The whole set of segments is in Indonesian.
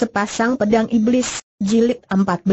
Sepasang Pedang Iblis, Jilid 14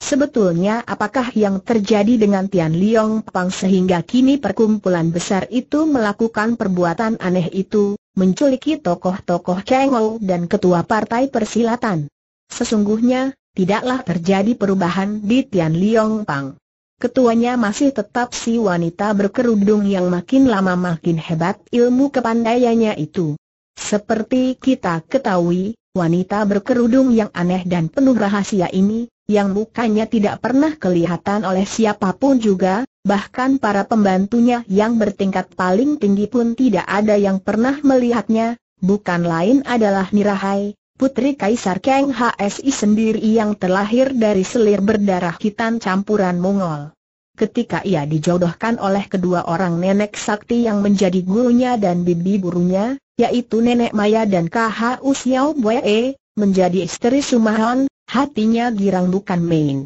Sebetulnya apakah yang terjadi dengan Tian Liong Pang sehingga kini perkumpulan besar itu melakukan perbuatan aneh itu, menculiki tokoh-tokoh Ou dan ketua partai persilatan? Sesungguhnya, tidaklah terjadi perubahan di Tian Liong Pang. Ketuanya masih tetap si wanita berkerudung yang makin lama makin hebat ilmu kepandaiannya itu. Seperti kita ketahui, Wanita berkerudung yang aneh dan penuh rahasia ini, yang mukanya tidak pernah kelihatan oleh siapapun juga, bahkan para pembantunya yang bertingkat paling tinggi pun tidak ada yang pernah melihatnya, bukan lain adalah Nirahai, putri Kaisar Kang HSI sendiri yang terlahir dari selir berdarah hitam campuran Mongol. Ketika ia dijodohkan oleh kedua orang nenek sakti yang menjadi gurunya dan bibi burunya, yaitu Nenek Maya dan KH Usiao Boe, e, menjadi istri Sumahon, hatinya girang bukan main.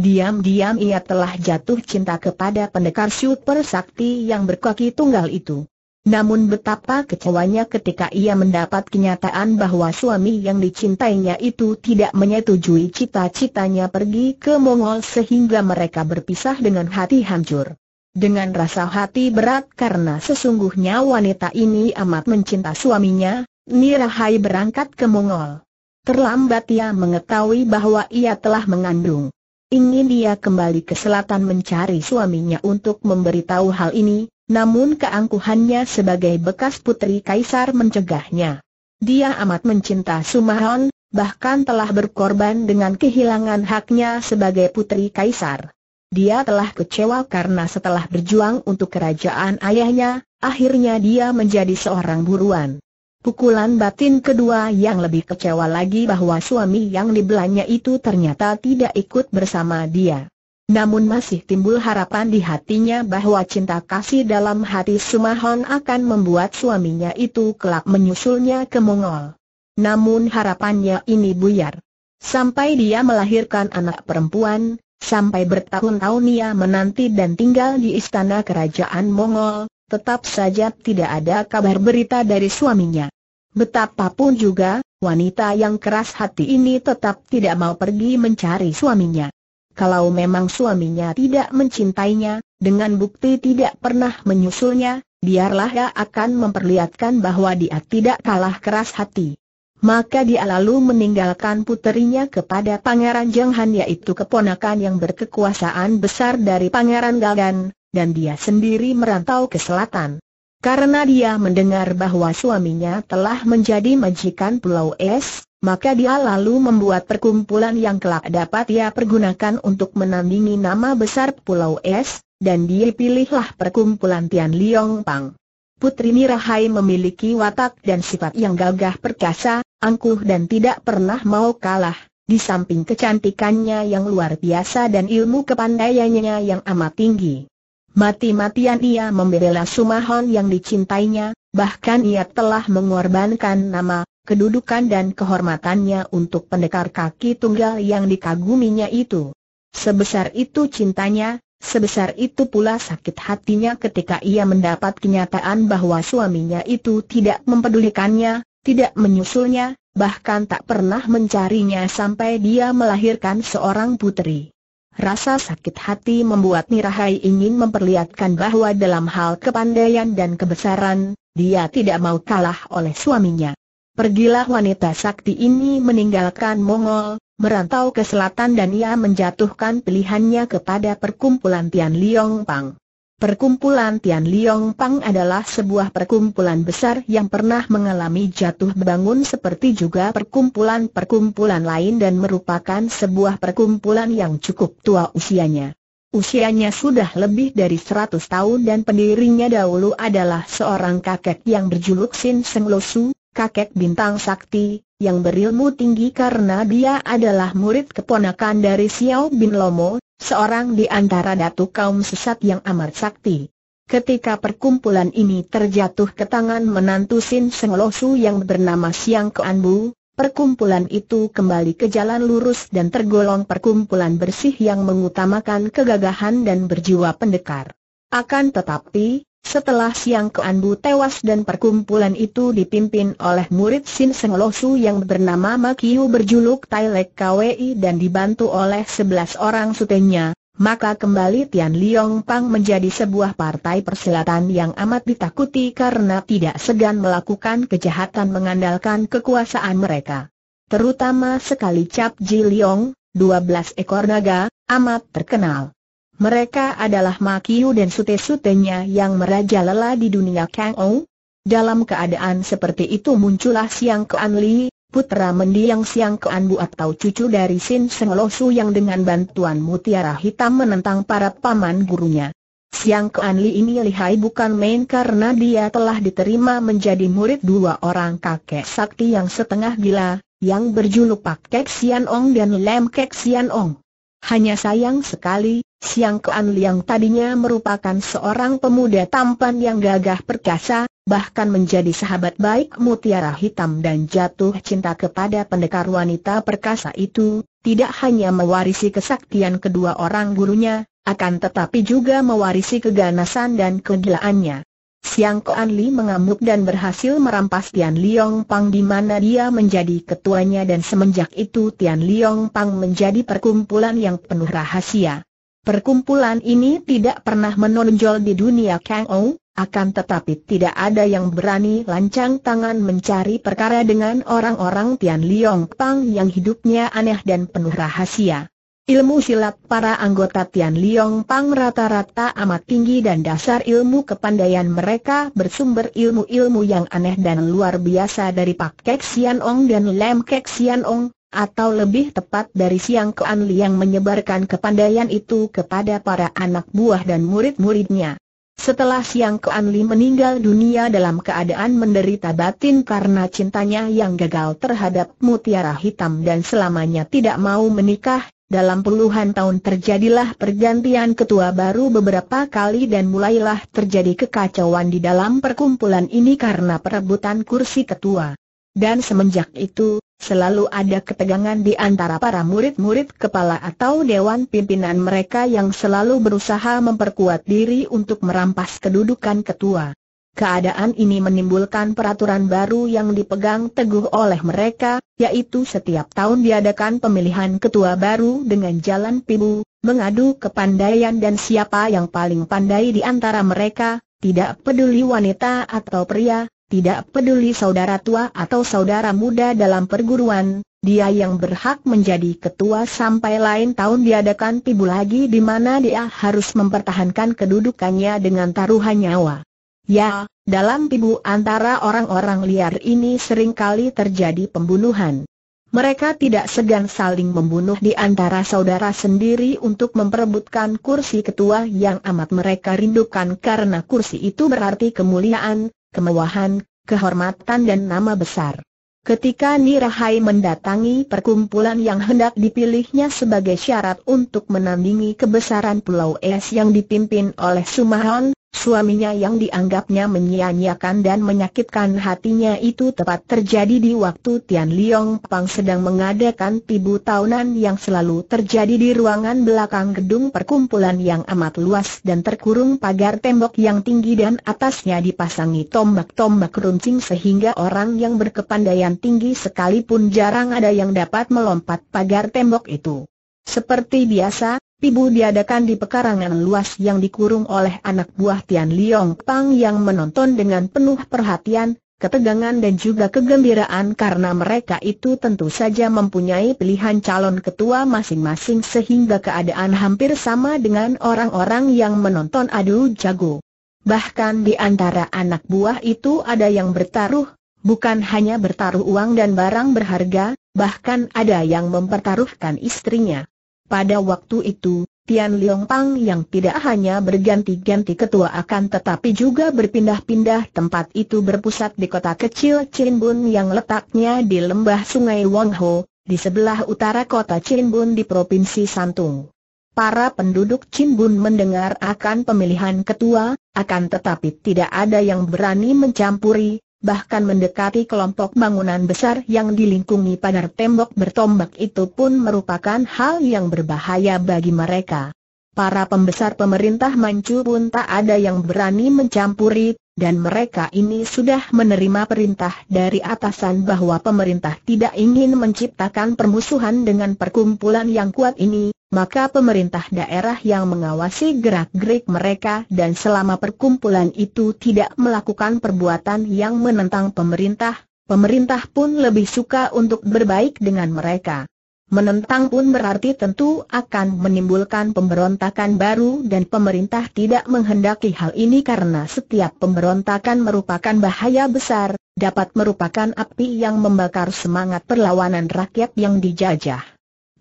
Diam-diam ia telah jatuh cinta kepada pendekar super sakti yang berkaki tunggal itu. Namun betapa kecewanya ketika ia mendapat kenyataan bahwa suami yang dicintainya itu tidak menyetujui cita-citanya pergi ke Mongol sehingga mereka berpisah dengan hati hancur. Dengan rasa hati berat karena sesungguhnya wanita ini amat mencinta suaminya, Nirahai berangkat ke Mongol. Terlambat ia mengetahui bahwa ia telah mengandung. Ingin dia kembali ke selatan mencari suaminya untuk memberitahu hal ini, namun keangkuhannya sebagai bekas putri kaisar mencegahnya. Dia amat mencinta Sumahon, bahkan telah berkorban dengan kehilangan haknya sebagai putri kaisar. Dia telah kecewa karena setelah berjuang untuk kerajaan ayahnya, akhirnya dia menjadi seorang buruan. Pukulan batin kedua yang lebih kecewa lagi bahwa suami yang dibelanya itu ternyata tidak ikut bersama dia. Namun masih timbul harapan di hatinya bahwa cinta kasih dalam hati Sumahon akan membuat suaminya itu kelak menyusulnya ke Mongol. Namun harapannya ini buyar. Sampai dia melahirkan anak perempuan, sampai bertahun-tahun ia menanti dan tinggal di istana kerajaan Mongol, tetap saja tidak ada kabar berita dari suaminya. Betapapun juga, wanita yang keras hati ini tetap tidak mau pergi mencari suaminya. Kalau memang suaminya tidak mencintainya, dengan bukti tidak pernah menyusulnya, biarlah dia akan memperlihatkan bahwa dia tidak kalah keras hati. Maka dia lalu meninggalkan puterinya kepada Pangeran Jenghan yaitu keponakan yang berkekuasaan besar dari Pangeran Galgan, dan dia sendiri merantau ke selatan. Karena dia mendengar bahwa suaminya telah menjadi majikan Pulau Es, maka dia lalu membuat perkumpulan yang kelak dapat ia pergunakan untuk menandingi nama besar Pulau Es, dan dia pilihlah perkumpulan Tian Liong Pang. Putri Nirahai memiliki watak dan sifat yang gagah perkasa, angkuh dan tidak pernah mau kalah. Di samping kecantikannya yang luar biasa dan ilmu kepandaiannya yang amat tinggi. Mati-matian ia membela Sumahon yang dicintainya, bahkan ia telah mengorbankan nama, kedudukan dan kehormatannya untuk pendekar kaki tunggal yang dikaguminya itu. Sebesar itu cintanya, sebesar itu pula sakit hatinya ketika ia mendapat kenyataan bahwa suaminya itu tidak mempedulikannya, tidak menyusulnya, bahkan tak pernah mencarinya sampai dia melahirkan seorang putri. Rasa sakit hati membuat Nirahai ingin memperlihatkan bahwa dalam hal kepandaian dan kebesaran, dia tidak mau kalah oleh suaminya. Pergilah wanita sakti ini meninggalkan Mongol, merantau ke selatan dan ia menjatuhkan pilihannya kepada perkumpulan Tian Liong Pang. Perkumpulan Tian Liong Pang adalah sebuah perkumpulan besar yang pernah mengalami jatuh bangun seperti juga perkumpulan-perkumpulan lain dan merupakan sebuah perkumpulan yang cukup tua usianya. Usianya sudah lebih dari 100 tahun dan pendirinya dahulu adalah seorang kakek yang berjuluk Sin Seng Losu, kakek bintang sakti, yang berilmu tinggi karena dia adalah murid keponakan dari Xiao Bin Lomo, seorang di antara datu kaum sesat yang amat sakti. Ketika perkumpulan ini terjatuh ke tangan menantu Sin Seng Losu yang bernama Siang Keanbu, perkumpulan itu kembali ke jalan lurus dan tergolong perkumpulan bersih yang mengutamakan kegagahan dan berjiwa pendekar. Akan tetapi, setelah Siang Keanbu tewas dan perkumpulan itu dipimpin oleh murid Sin Seng Losu yang bernama Makiu berjuluk Tai Lek KWI dan dibantu oleh sebelas orang sutenya, maka kembali Tian Liong Pang menjadi sebuah partai perselatan yang amat ditakuti karena tidak segan melakukan kejahatan mengandalkan kekuasaan mereka. Terutama sekali Cap Ji Liong, belas ekor naga, amat terkenal. Mereka adalah Makiu dan sute-sutenya yang merajalela di dunia Kang Ou. Dalam keadaan seperti itu muncullah Siang Kuan Li, putra mendiang Siang Kuan Bu atau cucu dari Sin Seng Lo Su yang dengan bantuan mutiara hitam menentang para paman gurunya. Siang Kuan Li ini lihai bukan main karena dia telah diterima menjadi murid dua orang kakek sakti yang setengah gila, yang berjuluk Pak Kek Sian Ong dan Lem Kek Sian Ong. Hanya sayang sekali, Siang Kuan Liang tadinya merupakan seorang pemuda tampan yang gagah perkasa, bahkan menjadi sahabat baik Mutiara Hitam dan jatuh cinta kepada pendekar wanita perkasa itu, tidak hanya mewarisi kesaktian kedua orang gurunya, akan tetapi juga mewarisi keganasan dan kegilaannya. Siang Koan Li mengamuk dan berhasil merampas Tian Liong Pang di mana dia menjadi ketuanya dan semenjak itu Tian Liong Pang menjadi perkumpulan yang penuh rahasia. Perkumpulan ini tidak pernah menonjol di dunia Kang Ou, akan tetapi tidak ada yang berani lancang tangan mencari perkara dengan orang-orang Tian Liong Pang yang hidupnya aneh dan penuh rahasia. Ilmu silat para anggota Tian Liong Pang rata-rata amat tinggi dan dasar ilmu kepandaian mereka bersumber ilmu-ilmu yang aneh dan luar biasa dari Pak Kek Sian Ong dan Lem Kek Sian Ong, atau lebih tepat dari Siang Kean yang menyebarkan kepandaian itu kepada para anak buah dan murid-muridnya. Setelah Siang Kean Li meninggal dunia dalam keadaan menderita batin karena cintanya yang gagal terhadap mutiara hitam dan selamanya tidak mau menikah, dalam puluhan tahun terjadilah pergantian ketua baru beberapa kali dan mulailah terjadi kekacauan di dalam perkumpulan ini karena perebutan kursi ketua. Dan semenjak itu, selalu ada ketegangan di antara para murid-murid kepala atau dewan pimpinan mereka yang selalu berusaha memperkuat diri untuk merampas kedudukan ketua. Keadaan ini menimbulkan peraturan baru yang dipegang teguh oleh mereka, yaitu setiap tahun diadakan pemilihan ketua baru dengan jalan pibu, mengadu kepandaian dan siapa yang paling pandai di antara mereka, tidak peduli wanita atau pria, tidak peduli saudara tua atau saudara muda dalam perguruan, dia yang berhak menjadi ketua sampai lain tahun diadakan pibu lagi di mana dia harus mempertahankan kedudukannya dengan taruhan nyawa. Ya, dalam pibu antara orang-orang liar ini seringkali terjadi pembunuhan. Mereka tidak segan saling membunuh di antara saudara sendiri untuk memperebutkan kursi ketua yang amat mereka rindukan karena kursi itu berarti kemuliaan, kemewahan, kehormatan dan nama besar. Ketika Nirahai mendatangi perkumpulan yang hendak dipilihnya sebagai syarat untuk menandingi kebesaran Pulau Es yang dipimpin oleh Sumahon, Suaminya yang dianggapnya menyia-nyiakan dan menyakitkan hatinya itu tepat terjadi di waktu Tian Liong Pang sedang mengadakan tibu tahunan yang selalu terjadi di ruangan belakang gedung perkumpulan yang amat luas dan terkurung pagar tembok yang tinggi dan atasnya dipasangi tombak-tombak runcing sehingga orang yang berkepandaian tinggi sekalipun jarang ada yang dapat melompat pagar tembok itu. Seperti biasa, Pibu diadakan di pekarangan luas yang dikurung oleh anak buah Tian Liong Pang yang menonton dengan penuh perhatian, ketegangan dan juga kegembiraan karena mereka itu tentu saja mempunyai pilihan calon ketua masing-masing sehingga keadaan hampir sama dengan orang-orang yang menonton adu jago. Bahkan di antara anak buah itu ada yang bertaruh, bukan hanya bertaruh uang dan barang berharga, bahkan ada yang mempertaruhkan istrinya. Pada waktu itu, Tian Liong Pang yang tidak hanya berganti-ganti ketua akan tetapi juga berpindah-pindah tempat itu berpusat di kota kecil Cirebon yang letaknya di lembah sungai Wangho, di sebelah utara kota Cirebon di Provinsi Santung. Para penduduk Cirebon mendengar akan pemilihan ketua, akan tetapi tidak ada yang berani mencampuri, bahkan mendekati kelompok bangunan besar yang dilingkungi pagar tembok bertombak itu pun merupakan hal yang berbahaya bagi mereka. Para pembesar pemerintah Manchu pun tak ada yang berani mencampuri, dan mereka ini sudah menerima perintah dari atasan bahwa pemerintah tidak ingin menciptakan permusuhan dengan perkumpulan yang kuat ini, maka pemerintah daerah yang mengawasi gerak-gerik mereka dan selama perkumpulan itu tidak melakukan perbuatan yang menentang pemerintah, pemerintah pun lebih suka untuk berbaik dengan mereka. Menentang pun berarti tentu akan menimbulkan pemberontakan baru dan pemerintah tidak menghendaki hal ini karena setiap pemberontakan merupakan bahaya besar, dapat merupakan api yang membakar semangat perlawanan rakyat yang dijajah.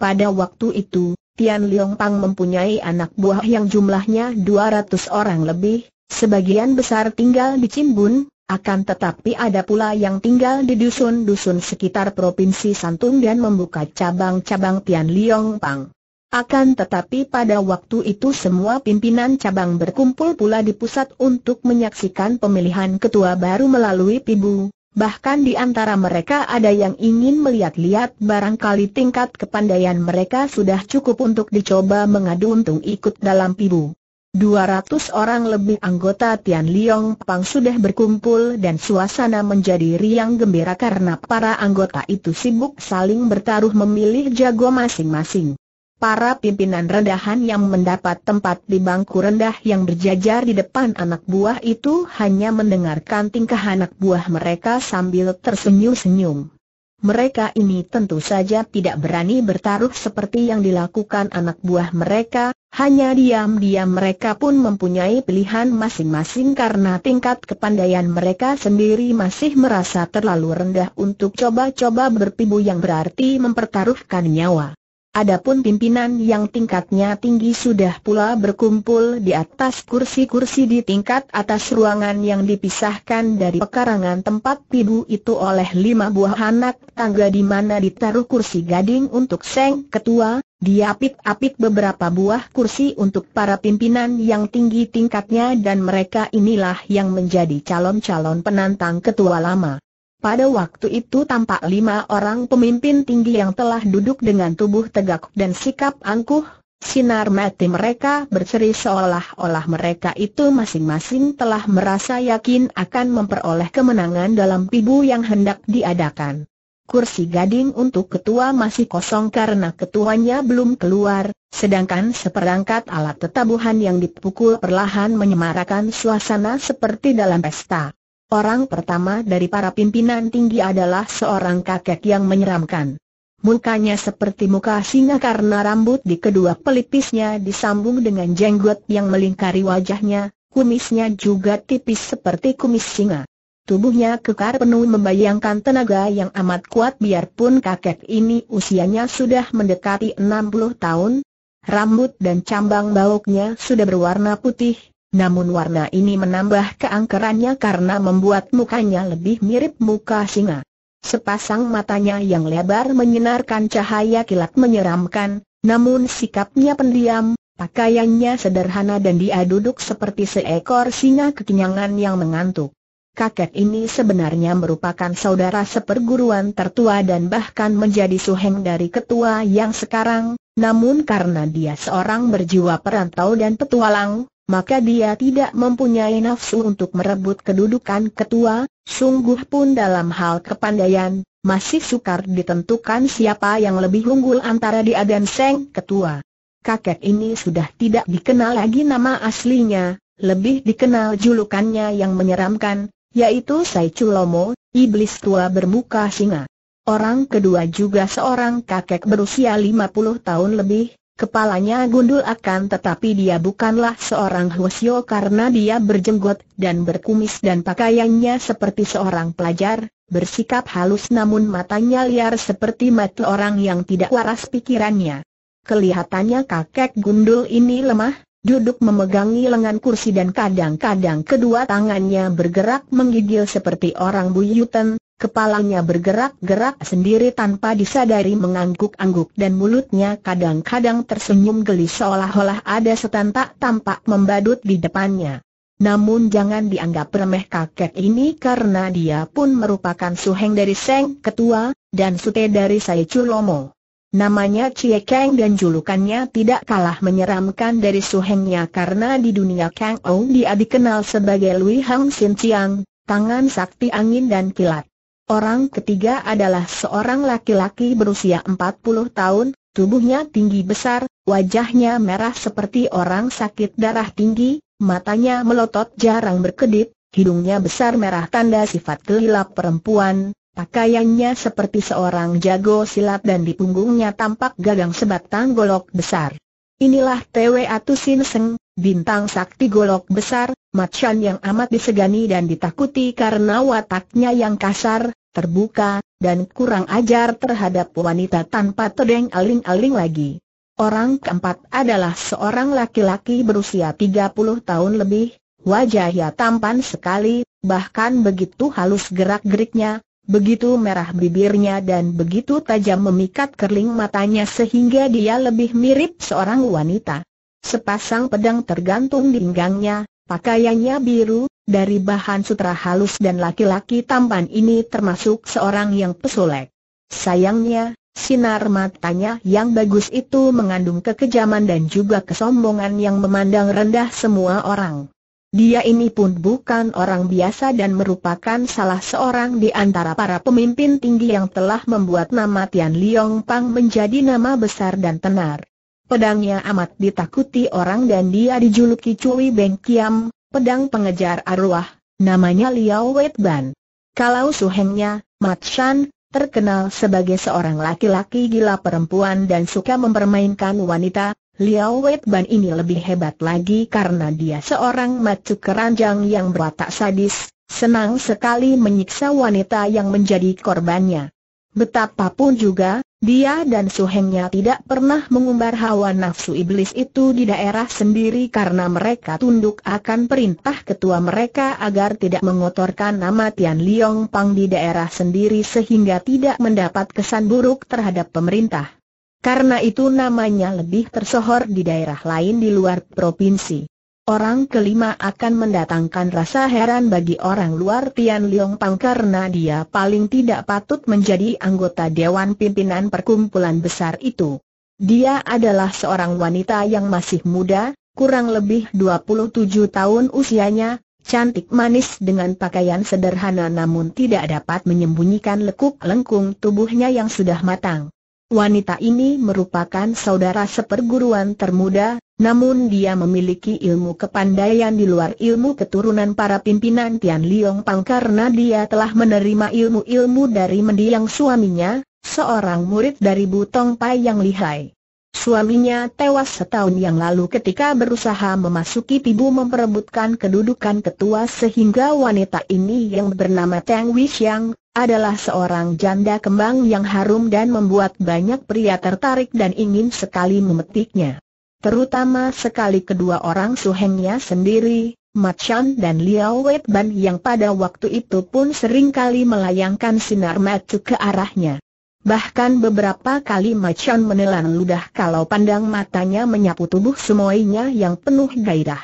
Pada waktu itu, Tian Liong Pang mempunyai anak buah yang jumlahnya 200 orang lebih, sebagian besar tinggal di Cimbun, akan tetapi ada pula yang tinggal di dusun-dusun sekitar Provinsi Santung dan membuka cabang-cabang Tian Liong Pang. Akan tetapi pada waktu itu semua pimpinan cabang berkumpul pula di pusat untuk menyaksikan pemilihan ketua baru melalui pibu, Bahkan di antara mereka ada yang ingin melihat-lihat barangkali tingkat kepandaian mereka sudah cukup untuk dicoba mengadu untung ikut dalam pibu. 200 orang lebih anggota Tian Liong Pang sudah berkumpul dan suasana menjadi riang gembira karena para anggota itu sibuk saling bertaruh memilih jago masing-masing. Para pimpinan rendahan yang mendapat tempat di bangku rendah yang berjajar di depan anak buah itu hanya mendengarkan tingkah anak buah mereka sambil tersenyum-senyum. Mereka ini tentu saja tidak berani bertaruh seperti yang dilakukan anak buah mereka, hanya diam-diam mereka pun mempunyai pilihan masing-masing karena tingkat kepandaian mereka sendiri masih merasa terlalu rendah untuk coba-coba berpibu yang berarti mempertaruhkan nyawa. Adapun pimpinan yang tingkatnya tinggi sudah pula berkumpul di atas kursi-kursi di tingkat atas ruangan yang dipisahkan dari pekarangan tempat pibu itu oleh lima buah anak tangga di mana ditaruh kursi gading untuk Seng Ketua, diapit-apit beberapa buah kursi untuk para pimpinan yang tinggi tingkatnya dan mereka inilah yang menjadi calon-calon penantang ketua lama. Pada waktu itu tampak lima orang pemimpin tinggi yang telah duduk dengan tubuh tegak dan sikap angkuh, sinar mati mereka berceri seolah-olah mereka itu masing-masing telah merasa yakin akan memperoleh kemenangan dalam pibu yang hendak diadakan. Kursi gading untuk ketua masih kosong karena ketuanya belum keluar, sedangkan seperangkat alat tetabuhan yang dipukul perlahan menyemarakan suasana seperti dalam pesta. Orang pertama dari para pimpinan tinggi adalah seorang kakek yang menyeramkan. Mukanya seperti muka singa karena rambut di kedua pelipisnya disambung dengan jenggot yang melingkari wajahnya, kumisnya juga tipis seperti kumis singa. Tubuhnya kekar penuh membayangkan tenaga yang amat kuat biarpun kakek ini usianya sudah mendekati 60 tahun. Rambut dan cambang bauknya sudah berwarna putih, namun warna ini menambah keangkerannya karena membuat mukanya lebih mirip muka singa. Sepasang matanya yang lebar menyinarkan cahaya kilat menyeramkan, namun sikapnya pendiam, pakaiannya sederhana dan dia duduk seperti seekor singa kekenyangan yang mengantuk. Kakek ini sebenarnya merupakan saudara seperguruan tertua dan bahkan menjadi suheng dari ketua yang sekarang, namun karena dia seorang berjiwa perantau dan petualang, maka dia tidak mempunyai nafsu untuk merebut kedudukan ketua, sungguh pun dalam hal kepandaian, masih sukar ditentukan siapa yang lebih unggul antara dia dan Seng Ketua. Kakek ini sudah tidak dikenal lagi nama aslinya, lebih dikenal julukannya yang menyeramkan, yaitu Sai Chulomo, iblis tua bermuka singa. Orang kedua juga seorang kakek berusia 50 tahun lebih, Kepalanya gundul akan tetapi dia bukanlah seorang Hwasyo karena dia berjenggot dan berkumis dan pakaiannya seperti seorang pelajar, bersikap halus namun matanya liar seperti mata orang yang tidak waras pikirannya. Kelihatannya kakek gundul ini lemah, duduk memegangi lengan kursi dan kadang-kadang kedua tangannya bergerak menggigil seperti orang buyutan, Kepalanya bergerak-gerak sendiri tanpa disadari mengangguk-angguk dan mulutnya kadang-kadang tersenyum geli seolah-olah ada setan tak tampak membadut di depannya. Namun jangan dianggap remeh kakek ini karena dia pun merupakan suheng dari Seng Ketua, dan sute dari Sai Chulomo. Namanya Cie Kang dan julukannya tidak kalah menyeramkan dari suhengnya karena di dunia Kang Ong dia dikenal sebagai Lui Hang Sin Chiang, tangan sakti angin dan kilat. Orang ketiga adalah seorang laki-laki berusia 40 tahun, tubuhnya tinggi besar, wajahnya merah seperti orang sakit darah tinggi, matanya melotot jarang berkedip, hidungnya besar merah tanda sifat gelap perempuan, Pakaiannya seperti seorang jago silat dan di punggungnya tampak gagang sebatang golok besar. Inilah Tewe Atusin Seng, Bintang sakti golok besar, macan yang amat disegani dan ditakuti karena wataknya yang kasar, terbuka, dan kurang ajar terhadap wanita tanpa tedeng aling-aling lagi. Orang keempat adalah seorang laki-laki berusia 30 tahun lebih, wajahnya tampan sekali, bahkan begitu halus gerak-geriknya, begitu merah bibirnya dan begitu tajam memikat kerling matanya sehingga dia lebih mirip seorang wanita. Sepasang pedang tergantung di pinggangnya, pakaiannya biru, dari bahan sutra halus dan laki-laki tampan ini termasuk seorang yang pesulek. Sayangnya, sinar matanya yang bagus itu mengandung kekejaman dan juga kesombongan yang memandang rendah semua orang. Dia ini pun bukan orang biasa dan merupakan salah seorang di antara para pemimpin tinggi yang telah membuat nama Tian Liong Pang menjadi nama besar dan tenar. Pedangnya amat ditakuti orang dan dia dijuluki Cui Beng Kiam, pedang pengejar arwah, namanya Liao Wet Ban. Kalau suhengnya, Mat Shan, terkenal sebagai seorang laki-laki gila perempuan dan suka mempermainkan wanita, Liao Wet Ban ini lebih hebat lagi karena dia seorang macu keranjang yang berwatak sadis, senang sekali menyiksa wanita yang menjadi korbannya. Betapapun juga, dia dan suhengnya tidak pernah mengumbar hawa nafsu iblis itu di daerah sendiri karena mereka tunduk akan perintah ketua mereka agar tidak mengotorkan nama Tian Liong Pang di daerah sendiri sehingga tidak mendapat kesan buruk terhadap pemerintah. Karena itu namanya lebih tersohor di daerah lain di luar provinsi. Orang kelima akan mendatangkan rasa heran bagi orang luar Tian Liong Pang karena dia paling tidak patut menjadi anggota Dewan Pimpinan Perkumpulan Besar itu. Dia adalah seorang wanita yang masih muda, kurang lebih 27 tahun usianya, cantik manis dengan pakaian sederhana namun tidak dapat menyembunyikan lekuk lengkung tubuhnya yang sudah matang. Wanita ini merupakan saudara seperguruan termuda, namun dia memiliki ilmu kepandaian di luar ilmu keturunan para pimpinan Tian Liong Pang karena dia telah menerima ilmu-ilmu dari mendiang suaminya, seorang murid dari Butong Pai yang lihai. Suaminya tewas setahun yang lalu ketika berusaha memasuki Pibu memperebutkan kedudukan ketua sehingga wanita ini yang bernama Tang Wixiang adalah seorang janda kembang yang harum dan membuat banyak pria tertarik dan ingin sekali memetiknya. Terutama sekali kedua orang suhengnya sendiri, Mat Shan dan Liao Wei yang pada waktu itu pun seringkali melayangkan sinar mata ke arahnya. Bahkan beberapa kali macan menelan ludah kalau pandang matanya menyapu tubuh semuanya yang penuh gairah.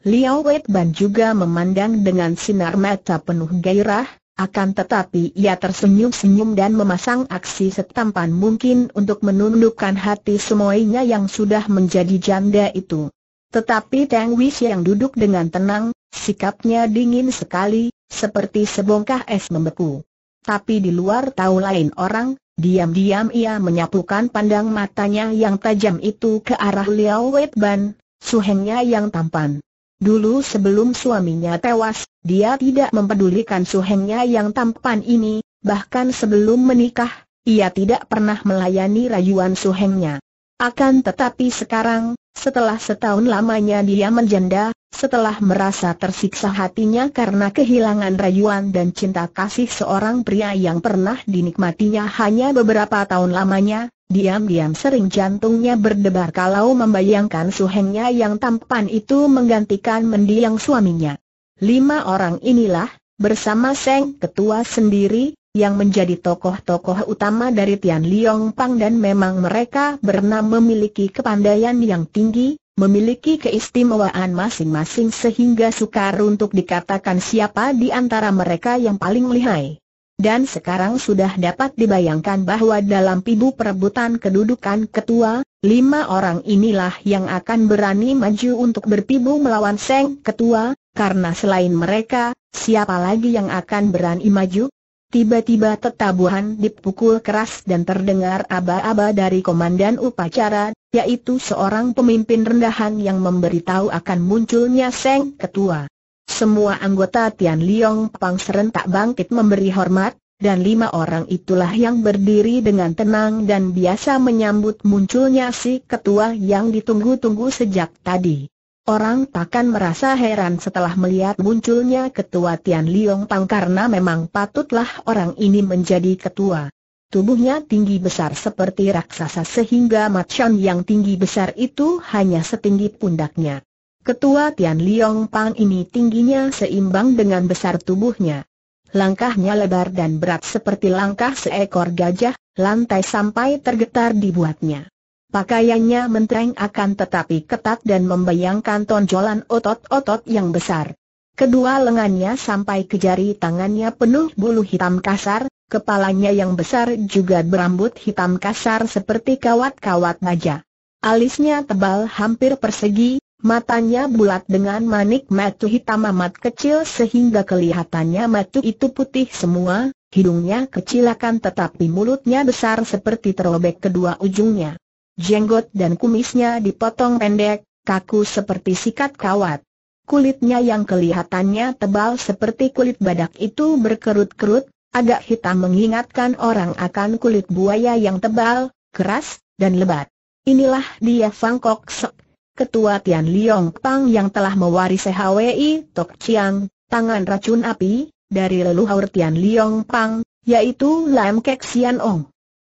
Liao Ban juga memandang dengan sinar mata penuh gairah, akan tetapi ia tersenyum-senyum dan memasang aksi setampan mungkin untuk menundukkan hati semuanya yang sudah menjadi janda itu. Tetapi Tang Wis yang duduk dengan tenang, sikapnya dingin sekali, seperti sebongkah es membeku. Tapi di luar tahu lain orang, Diam-diam ia menyapukan pandang matanya yang tajam itu ke arah Liao Ban, suhengnya yang tampan. Dulu sebelum suaminya tewas, dia tidak mempedulikan suhengnya yang tampan ini, bahkan sebelum menikah, ia tidak pernah melayani rayuan suhengnya. Akan tetapi sekarang, setelah setahun lamanya dia menjanda, setelah merasa tersiksa hatinya karena kehilangan rayuan dan cinta kasih seorang pria yang pernah dinikmatinya hanya beberapa tahun lamanya, diam-diam sering jantungnya berdebar kalau membayangkan suhengnya yang tampan itu menggantikan mendiang suaminya. Lima orang inilah, bersama Seng Ketua sendiri, yang menjadi tokoh-tokoh utama dari Tian Liong Pang dan memang mereka bernam memiliki kepandaian yang tinggi, memiliki keistimewaan masing-masing sehingga sukar untuk dikatakan siapa di antara mereka yang paling lihai. Dan sekarang sudah dapat dibayangkan bahwa dalam pibu perebutan kedudukan ketua, lima orang inilah yang akan berani maju untuk berpibu melawan Seng Ketua, karena selain mereka, siapa lagi yang akan berani maju? Tiba-tiba tetabuhan dipukul keras dan terdengar aba-aba dari komandan upacara, yaitu seorang pemimpin rendahan yang memberitahu akan munculnya Seng Ketua. Semua anggota Tian Liong Pang serentak bangkit memberi hormat, dan lima orang itulah yang berdiri dengan tenang dan biasa menyambut munculnya si ketua yang ditunggu-tunggu sejak tadi. Orang takkan merasa heran setelah melihat munculnya ketua Tian Liong Pang karena memang patutlah orang ini menjadi ketua. Tubuhnya tinggi besar seperti raksasa sehingga macan yang tinggi besar itu hanya setinggi pundaknya. Ketua Tian Liong Pang ini tingginya seimbang dengan besar tubuhnya. Langkahnya lebar dan berat seperti langkah seekor gajah, lantai sampai tergetar dibuatnya. Pakaiannya mentereng akan tetapi ketat dan membayangkan tonjolan otot-otot yang besar. Kedua lengannya sampai ke jari tangannya penuh bulu hitam kasar, kepalanya yang besar juga berambut hitam kasar seperti kawat-kawat naja. Alisnya tebal hampir persegi, matanya bulat dengan manik matu hitam amat kecil sehingga kelihatannya matu itu putih semua, hidungnya kecil akan tetapi mulutnya besar seperti terobek kedua ujungnya. Jenggot dan kumisnya dipotong pendek, kaku seperti sikat kawat. Kulitnya yang kelihatannya tebal seperti kulit badak itu berkerut-kerut, agak hitam mengingatkan orang akan kulit buaya yang tebal, keras, dan lebat. Inilah dia Fang Kok Sek, ketua Tian Liong Pang yang telah mewarisi HWI Tok Chiang, tangan racun api, dari leluhur Tian Liong Pang, yaitu Lam Kek Sian Ong.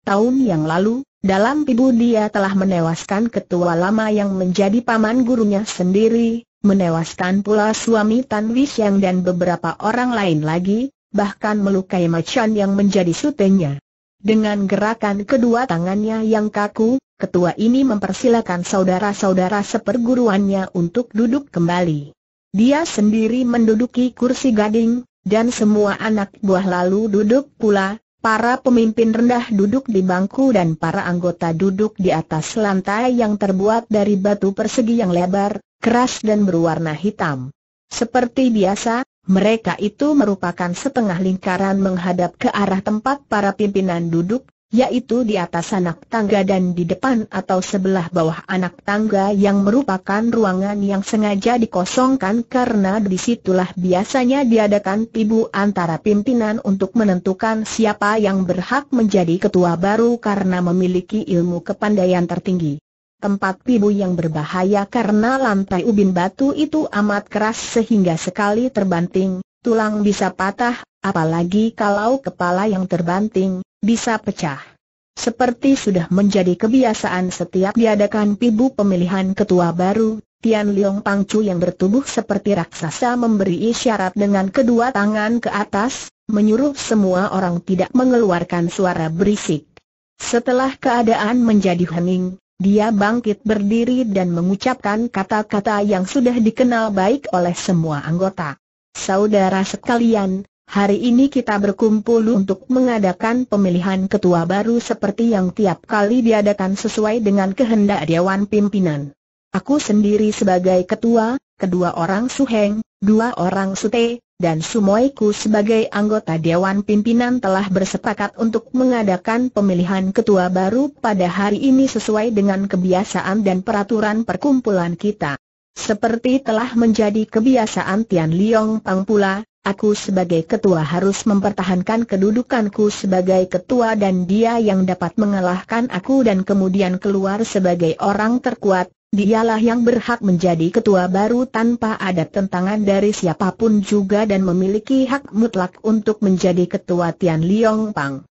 Tahun yang lalu, dalam pibu dia telah menewaskan ketua lama yang menjadi paman gurunya sendiri, menewaskan pula suami Tan Wisyang dan beberapa orang lain lagi, bahkan melukai macan yang menjadi sutenya. Dengan gerakan kedua tangannya yang kaku, ketua ini mempersilakan saudara-saudara seperguruannya untuk duduk kembali. Dia sendiri menduduki kursi gading, dan semua anak buah lalu duduk pula, Para pemimpin rendah duduk di bangku dan para anggota duduk di atas lantai yang terbuat dari batu persegi yang lebar, keras dan berwarna hitam. Seperti biasa, mereka itu merupakan setengah lingkaran menghadap ke arah tempat para pimpinan duduk, yaitu di atas anak tangga dan di depan atau sebelah bawah anak tangga yang merupakan ruangan yang sengaja dikosongkan karena disitulah biasanya diadakan pibu antara pimpinan untuk menentukan siapa yang berhak menjadi ketua baru karena memiliki ilmu kepandaian tertinggi. Tempat pibu yang berbahaya karena lantai ubin batu itu amat keras sehingga sekali terbanting, tulang bisa patah, apalagi kalau kepala yang terbanting, bisa pecah. Seperti sudah menjadi kebiasaan setiap diadakan pibu pemilihan ketua baru, Tian Leong Pangcu yang bertubuh seperti raksasa memberi isyarat dengan kedua tangan ke atas, menyuruh semua orang tidak mengeluarkan suara berisik. Setelah keadaan menjadi hening, dia bangkit berdiri dan mengucapkan kata-kata yang sudah dikenal baik oleh semua anggota. Saudara sekalian, hari ini kita berkumpul untuk mengadakan pemilihan ketua baru seperti yang tiap kali diadakan sesuai dengan kehendak Dewan Pimpinan. Aku sendiri sebagai ketua, kedua orang Suheng, dua orang Sute, dan Sumoiku sebagai anggota Dewan Pimpinan telah bersepakat untuk mengadakan pemilihan ketua baru pada hari ini sesuai dengan kebiasaan dan peraturan perkumpulan kita. Seperti telah menjadi kebiasaan Tian Liong Pang pula, aku sebagai ketua harus mempertahankan kedudukanku sebagai ketua dan dia yang dapat mengalahkan aku dan kemudian keluar sebagai orang terkuat, dialah yang berhak menjadi ketua baru tanpa ada tentangan dari siapapun juga dan memiliki hak mutlak untuk menjadi ketua Tian Liong Pang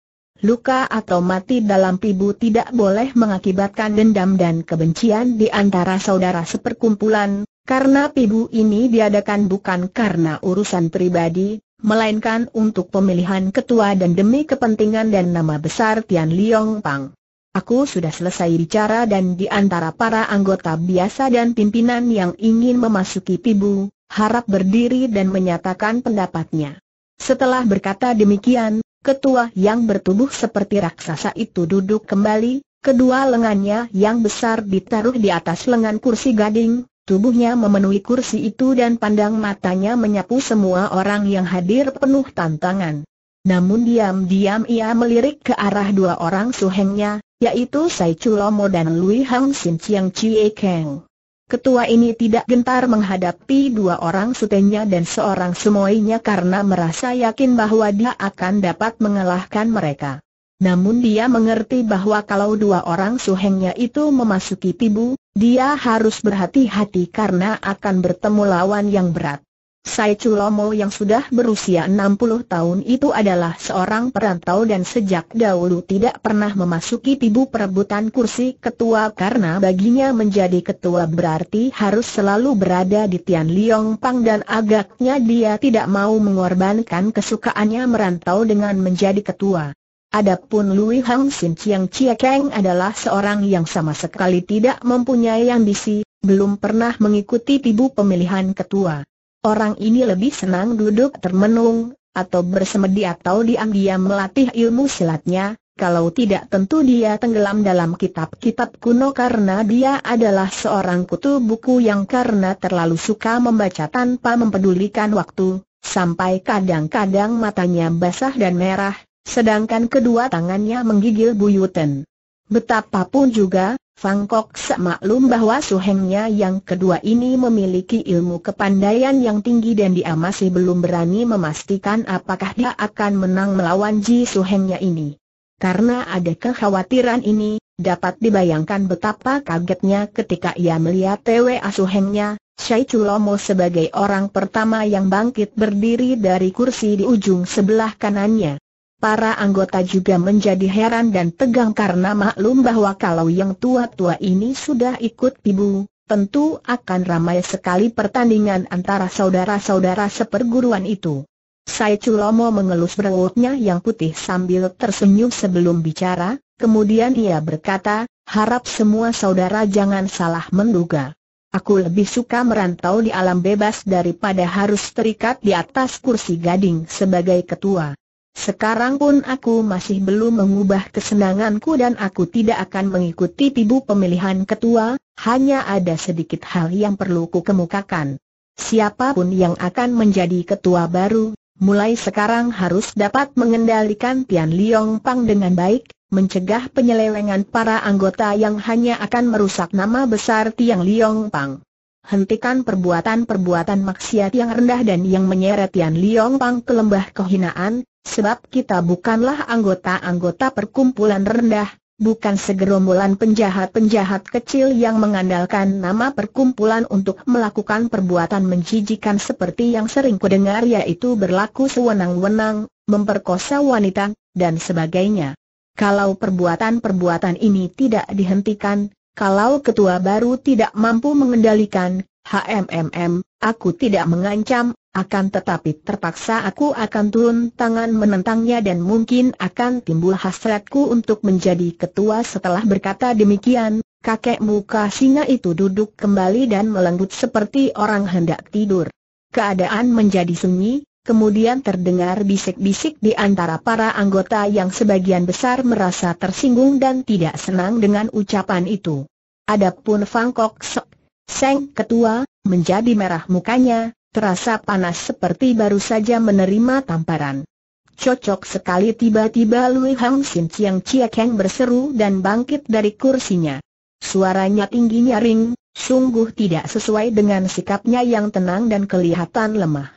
luka atau mati dalam pibu tidak boleh mengakibatkan dendam dan kebencian di antara saudara seperkumpulan, karena pibu ini diadakan bukan karena urusan pribadi, melainkan untuk pemilihan ketua dan demi kepentingan dan nama besar Tian Liong Pang. Aku sudah selesai bicara dan di antara para anggota biasa dan pimpinan yang ingin memasuki Pibu, harap berdiri dan menyatakan pendapatnya. Setelah berkata demikian, ketua yang bertubuh seperti raksasa itu duduk kembali, kedua lengannya yang besar ditaruh di atas lengan kursi gading, tubuhnya memenuhi kursi itu dan pandang matanya menyapu semua orang yang hadir penuh tantangan. Namun diam-diam ia melirik ke arah dua orang suhengnya, yaitu Sai Chulomo dan Lui Hang Sin Chiang Chie Keng. Ketua ini tidak gentar menghadapi dua orang sutenya dan seorang sumoinya karena merasa yakin bahwa dia akan dapat mengalahkan mereka. Namun dia mengerti bahwa kalau dua orang suhengnya itu memasuki tibu, dia harus berhati-hati karena akan bertemu lawan yang berat. Sai Chulomo yang sudah berusia 60 tahun itu adalah seorang perantau dan sejak dahulu tidak pernah memasuki tibu perebutan kursi ketua karena baginya menjadi ketua berarti harus selalu berada di Tian Liong Pang dan agaknya dia tidak mau mengorbankan kesukaannya merantau dengan menjadi ketua. Adapun Lui Hang Sin Chiang Chia Keng adalah seorang yang sama sekali tidak mempunyai ambisi, belum pernah mengikuti tibu pemilihan ketua. Orang ini lebih senang duduk termenung, atau bersemedi atau diam-diam melatih ilmu silatnya, kalau tidak tentu dia tenggelam dalam kitab-kitab kuno karena dia adalah seorang kutu buku yang karena terlalu suka membaca tanpa mempedulikan waktu, sampai kadang-kadang matanya basah dan merah, sedangkan kedua tangannya menggigil buyutan. Betapapun juga, Fang Kok maklum bahwa suhengnya yang kedua ini memiliki ilmu kepandaian yang tinggi dan dia masih belum berani memastikan apakah dia akan menang melawan Ji suhengnya ini. Karena ada kekhawatiran ini, dapat dibayangkan betapa kagetnya ketika ia melihat Twe Asuhengnya, Syai Chulomo sebagai orang pertama yang bangkit berdiri dari kursi di ujung sebelah kanannya. Para anggota juga menjadi heran dan tegang karena maklum bahwa kalau yang tua-tua ini sudah ikut ibu, tentu akan ramai sekali pertandingan antara saudara-saudara seperguruan itu. Saya Culomo mengelus berutnya yang putih sambil tersenyum sebelum bicara, kemudian ia berkata, harap semua saudara jangan salah menduga. Aku lebih suka merantau di alam bebas daripada harus terikat di atas kursi gading sebagai ketua. Sekarang pun aku masih belum mengubah kesenanganku dan aku tidak akan mengikuti tibu pemilihan ketua, hanya ada sedikit hal yang perlu ku kemukakan. Siapapun yang akan menjadi ketua baru, mulai sekarang harus dapat mengendalikan Tian Liong Pang dengan baik, mencegah penyelewengan para anggota yang hanya akan merusak nama besar Tian Liong Pang hentikan perbuatan-perbuatan maksiat yang rendah dan yang menyeret Yan Liong Pang ke lembah kehinaan, sebab kita bukanlah anggota-anggota perkumpulan rendah, bukan segerombolan penjahat-penjahat kecil yang mengandalkan nama perkumpulan untuk melakukan perbuatan menjijikan seperti yang sering kudengar yaitu berlaku sewenang-wenang, memperkosa wanita, dan sebagainya. Kalau perbuatan-perbuatan ini tidak dihentikan, kalau ketua baru tidak mampu mengendalikan, hmm, aku tidak mengancam, akan tetapi terpaksa aku akan turun tangan menentangnya dan mungkin akan timbul hasratku untuk menjadi ketua setelah berkata demikian, kakek muka singa itu duduk kembali dan melenggut seperti orang hendak tidur. Keadaan menjadi sunyi, Kemudian terdengar bisik-bisik di antara para anggota yang sebagian besar merasa tersinggung dan tidak senang dengan ucapan itu. Adapun Fang Kok Sek, Seng Ketua, menjadi merah mukanya, terasa panas seperti baru saja menerima tamparan. Cocok sekali tiba-tiba Lui Hang Sin Chiang Chia Keng berseru dan bangkit dari kursinya. Suaranya tingginya ring, sungguh tidak sesuai dengan sikapnya yang tenang dan kelihatan lemah.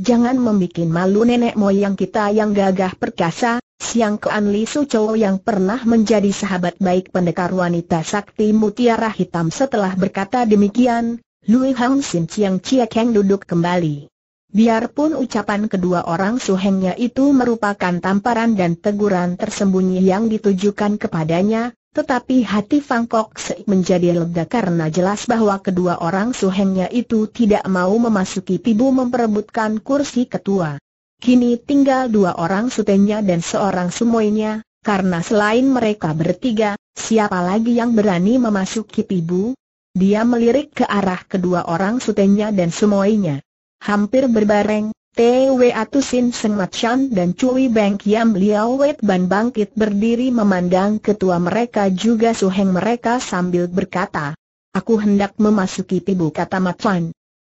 Jangan membuat malu nenek moyang kita yang gagah perkasa, siang kean Li Sucow yang pernah menjadi sahabat baik pendekar wanita sakti mutiara hitam setelah berkata demikian, Lui Hang Sin Chiang Chia Keng duduk kembali. Biarpun ucapan kedua orang suhengnya itu merupakan tamparan dan teguran tersembunyi yang ditujukan kepadanya, tetapi hati Fang Kok Se menjadi lega karena jelas bahwa kedua orang suhengnya itu tidak mau memasuki pibu memperebutkan kursi ketua. Kini tinggal dua orang sutenya dan seorang sumoinya, karena selain mereka bertiga, siapa lagi yang berani memasuki pibu? Dia melirik ke arah kedua orang sutenya dan sumoinya. Hampir berbareng, T.W. Atusin Senmat Shan dan Cui Beng Kiam Liao Wet Ban bangkit berdiri memandang ketua mereka juga suheng mereka sambil berkata, Aku hendak memasuki pibu kata Mat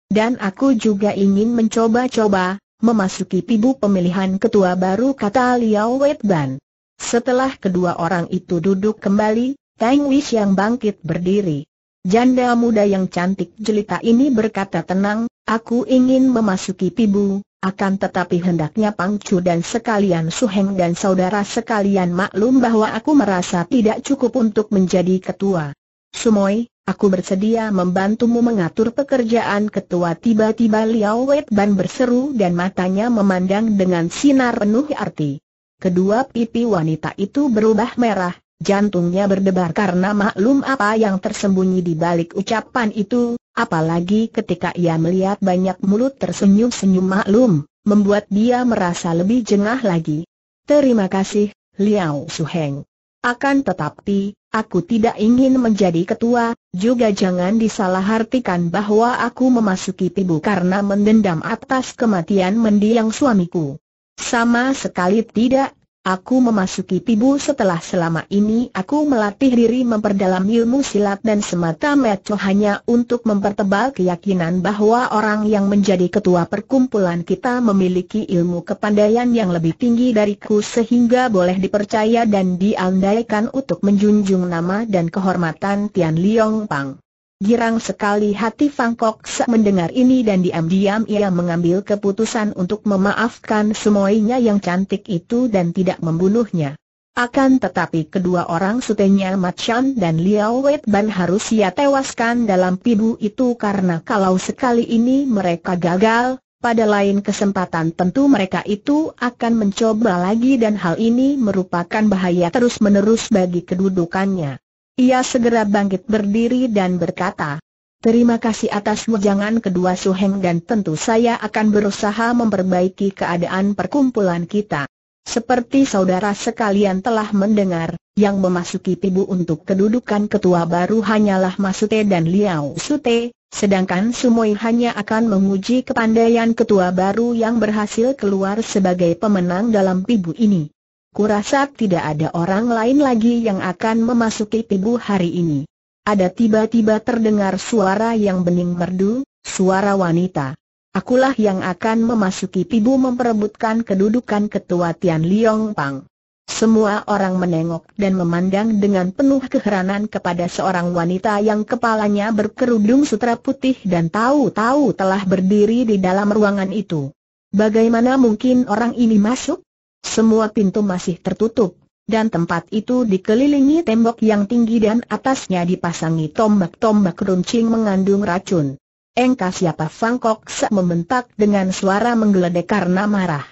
Dan aku juga ingin mencoba-coba, memasuki pibu pemilihan ketua baru kata Liao Wet Ban. Setelah kedua orang itu duduk kembali, Tang Wish yang bangkit berdiri. Janda muda yang cantik jelita ini berkata tenang, aku ingin memasuki pibu, akan tetapi hendaknya Pangcu dan sekalian Suheng dan saudara sekalian maklum bahwa aku merasa tidak cukup untuk menjadi ketua. Sumoy, aku bersedia membantumu mengatur pekerjaan ketua tiba-tiba Liao Ban berseru dan matanya memandang dengan sinar penuh arti. Kedua pipi wanita itu berubah merah, Jantungnya berdebar karena maklum apa yang tersembunyi di balik ucapan itu, apalagi ketika ia melihat banyak mulut tersenyum-senyum maklum, membuat dia merasa lebih jengah lagi. Terima kasih, Liao Suheng. Akan tetapi, aku tidak ingin menjadi ketua, juga jangan disalahartikan bahwa aku memasuki pibu karena mendendam atas kematian mendiang suamiku. Sama sekali tidak, Aku memasuki pibu setelah selama ini aku melatih diri memperdalam ilmu silat dan semata mata hanya untuk mempertebal keyakinan bahwa orang yang menjadi ketua perkumpulan kita memiliki ilmu kepandaian yang lebih tinggi dariku sehingga boleh dipercaya dan diandaikan untuk menjunjung nama dan kehormatan Tian Liong Pang. Girang sekali hati Fang Kok Se mendengar ini dan diam-diam ia mengambil keputusan untuk memaafkan semuanya yang cantik itu dan tidak membunuhnya. Akan tetapi kedua orang sutenya Mat dan Liao Wei Ban harus ia tewaskan dalam pibu itu karena kalau sekali ini mereka gagal, pada lain kesempatan tentu mereka itu akan mencoba lagi dan hal ini merupakan bahaya terus-menerus bagi kedudukannya. Ia segera bangkit berdiri dan berkata, Terima kasih atas wejangan kedua Suheng dan tentu saya akan berusaha memperbaiki keadaan perkumpulan kita. Seperti saudara sekalian telah mendengar, yang memasuki pibu untuk kedudukan ketua baru hanyalah Masute dan Liao Sute, sedangkan Sumoi hanya akan menguji kepandaian ketua baru yang berhasil keluar sebagai pemenang dalam pibu ini kurasa tidak ada orang lain lagi yang akan memasuki pibu hari ini. Ada tiba-tiba terdengar suara yang bening merdu, suara wanita. Akulah yang akan memasuki pibu memperebutkan kedudukan ketua Tian Liong Pang. Semua orang menengok dan memandang dengan penuh keheranan kepada seorang wanita yang kepalanya berkerudung sutra putih dan tahu-tahu telah berdiri di dalam ruangan itu. Bagaimana mungkin orang ini masuk? Semua pintu masih tertutup, dan tempat itu dikelilingi tembok yang tinggi dan atasnya dipasangi tombak-tombak runcing mengandung racun. Engkau siapa Fangkok se membentak dengan suara menggeledek karena marah.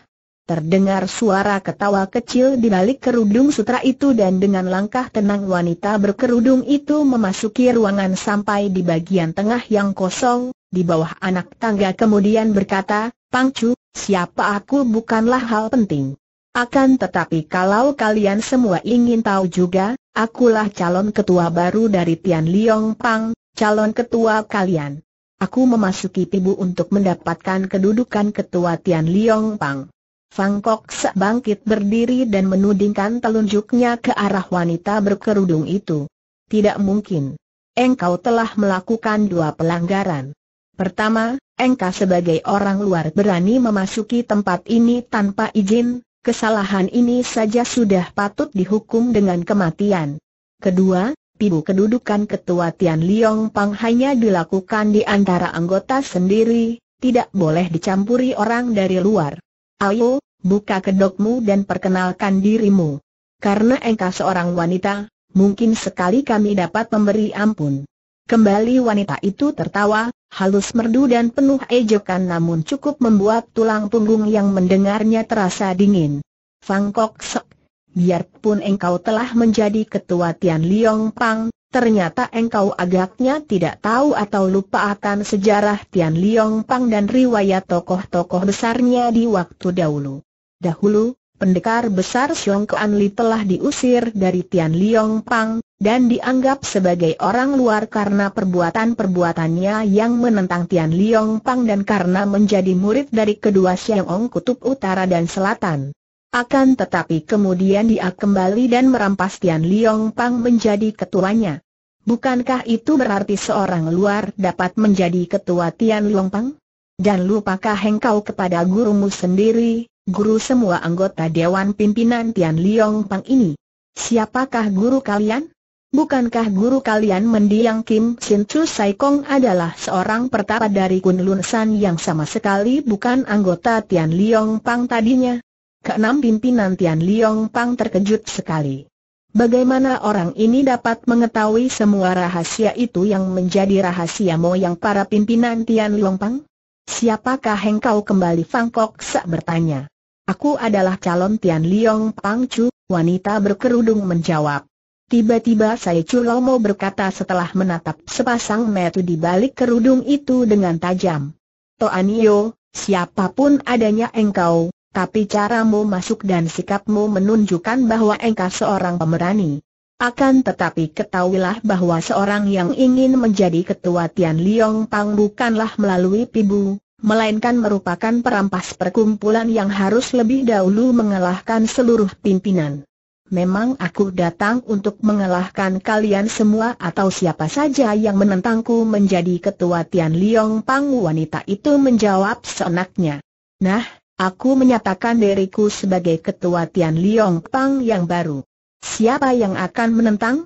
Terdengar suara ketawa kecil di balik kerudung sutra itu dan dengan langkah tenang wanita berkerudung itu memasuki ruangan sampai di bagian tengah yang kosong, di bawah anak tangga kemudian berkata, Pangcu, siapa aku bukanlah hal penting. Akan tetapi kalau kalian semua ingin tahu juga, akulah calon ketua baru dari Tian Liong Pang, calon ketua kalian. Aku memasuki tibu untuk mendapatkan kedudukan ketua Tian Liong Pang. Fang Kok Sa bangkit berdiri dan menudingkan telunjuknya ke arah wanita berkerudung itu. Tidak mungkin. Engkau telah melakukan dua pelanggaran. Pertama, engkau sebagai orang luar berani memasuki tempat ini tanpa izin, Kesalahan ini saja sudah patut dihukum dengan kematian. Kedua, pibu kedudukan ketua Tian Liong Pang hanya dilakukan di antara anggota sendiri, tidak boleh dicampuri orang dari luar. Ayo, buka kedokmu dan perkenalkan dirimu. Karena engkau seorang wanita, mungkin sekali kami dapat memberi ampun. Kembali wanita itu tertawa, halus merdu dan penuh ejekan namun cukup membuat tulang punggung yang mendengarnya terasa dingin. Fang Kok Sek, biarpun engkau telah menjadi ketua Tian Liong Pang, ternyata engkau agaknya tidak tahu atau lupa akan sejarah Tian Liong Pang dan riwayat tokoh-tokoh besarnya di waktu dahulu. Dahulu, pendekar besar Xiong Kuan Li telah diusir dari Tian Liong Pang, dan dianggap sebagai orang luar karena perbuatan-perbuatannya yang menentang Tian Liong Pang dan karena menjadi murid dari kedua Xiong Ong Kutub Utara dan Selatan. Akan tetapi kemudian dia kembali dan merampas Tian Liong Pang menjadi ketuanya. Bukankah itu berarti seorang luar dapat menjadi ketua Tian Liong Pang? Dan lupakah engkau kepada gurumu sendiri, guru semua anggota Dewan Pimpinan Tian Liong Pang ini. Siapakah guru kalian? Bukankah guru kalian mendiang Kim Sin Chu Sai Kong adalah seorang pertapa dari Kunlun San yang sama sekali bukan anggota Tian Liong Pang tadinya? Keenam pimpinan Tian Liong Pang terkejut sekali. Bagaimana orang ini dapat mengetahui semua rahasia itu yang menjadi rahasia moyang para pimpinan Tian Liong Pang? Siapakah hengkau kembali Kok Sak bertanya. Aku adalah calon Tian Liong Chu, wanita berkerudung menjawab. Tiba-tiba saya Lomo berkata setelah menatap sepasang metu di balik kerudung itu dengan tajam. Toanio, siapapun adanya engkau, tapi caramu masuk dan sikapmu menunjukkan bahwa engkau seorang pemberani. Akan tetapi ketahuilah bahwa seorang yang ingin menjadi ketua Tian Liong Pang bukanlah melalui pibu, melainkan merupakan perampas perkumpulan yang harus lebih dahulu mengalahkan seluruh pimpinan. Memang aku datang untuk mengalahkan kalian semua atau siapa saja yang menentangku menjadi ketua Tian Liong Pang wanita itu menjawab seenaknya. Nah, aku menyatakan diriku sebagai ketua Tian Liong Pang yang baru. Siapa yang akan menentang?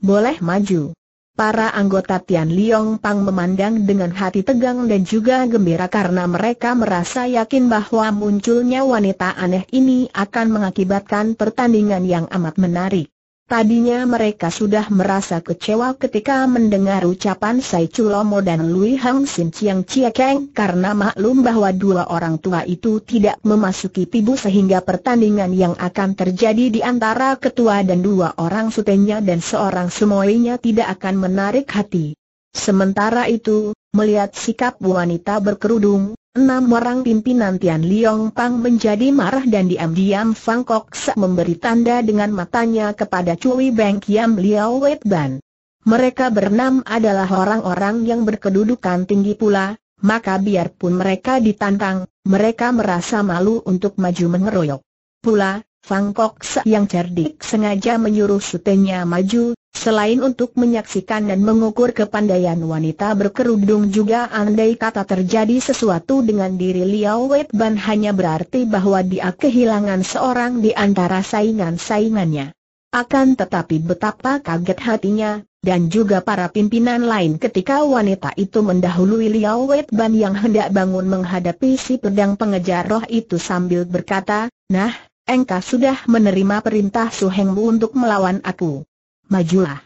Boleh maju. Para anggota Tian Liong Pang memandang dengan hati tegang dan juga gembira karena mereka merasa yakin bahwa munculnya wanita aneh ini akan mengakibatkan pertandingan yang amat menarik. Tadinya mereka sudah merasa kecewa ketika mendengar ucapan Sai Chulomo dan Lui Hang Sin Chiang Chia Keng karena maklum bahwa dua orang tua itu tidak memasuki pibu sehingga pertandingan yang akan terjadi di antara ketua dan dua orang sutenya dan seorang semuanya tidak akan menarik hati. Sementara itu, melihat sikap wanita berkerudung, Enam orang pimpinan Tian Liong Pang menjadi marah dan diam-diam Fang Kok Sa memberi tanda dengan matanya kepada Cui Beng Kiam Liao Wet Ban. Mereka berenam adalah orang-orang yang berkedudukan tinggi pula, maka biarpun mereka ditantang, mereka merasa malu untuk maju mengeroyok. Pula, Fang Kok yang cerdik sengaja menyuruh sutenya maju, selain untuk menyaksikan dan mengukur kepandaian wanita berkerudung juga andai kata terjadi sesuatu dengan diri Liao Wei Ban hanya berarti bahwa dia kehilangan seorang di antara saingan-saingannya. Akan tetapi betapa kaget hatinya, dan juga para pimpinan lain ketika wanita itu mendahului Liao Wei Ban yang hendak bangun menghadapi si pedang pengejar roh itu sambil berkata, Nah, engkau sudah menerima perintah Su suhengmu untuk melawan aku. Majulah.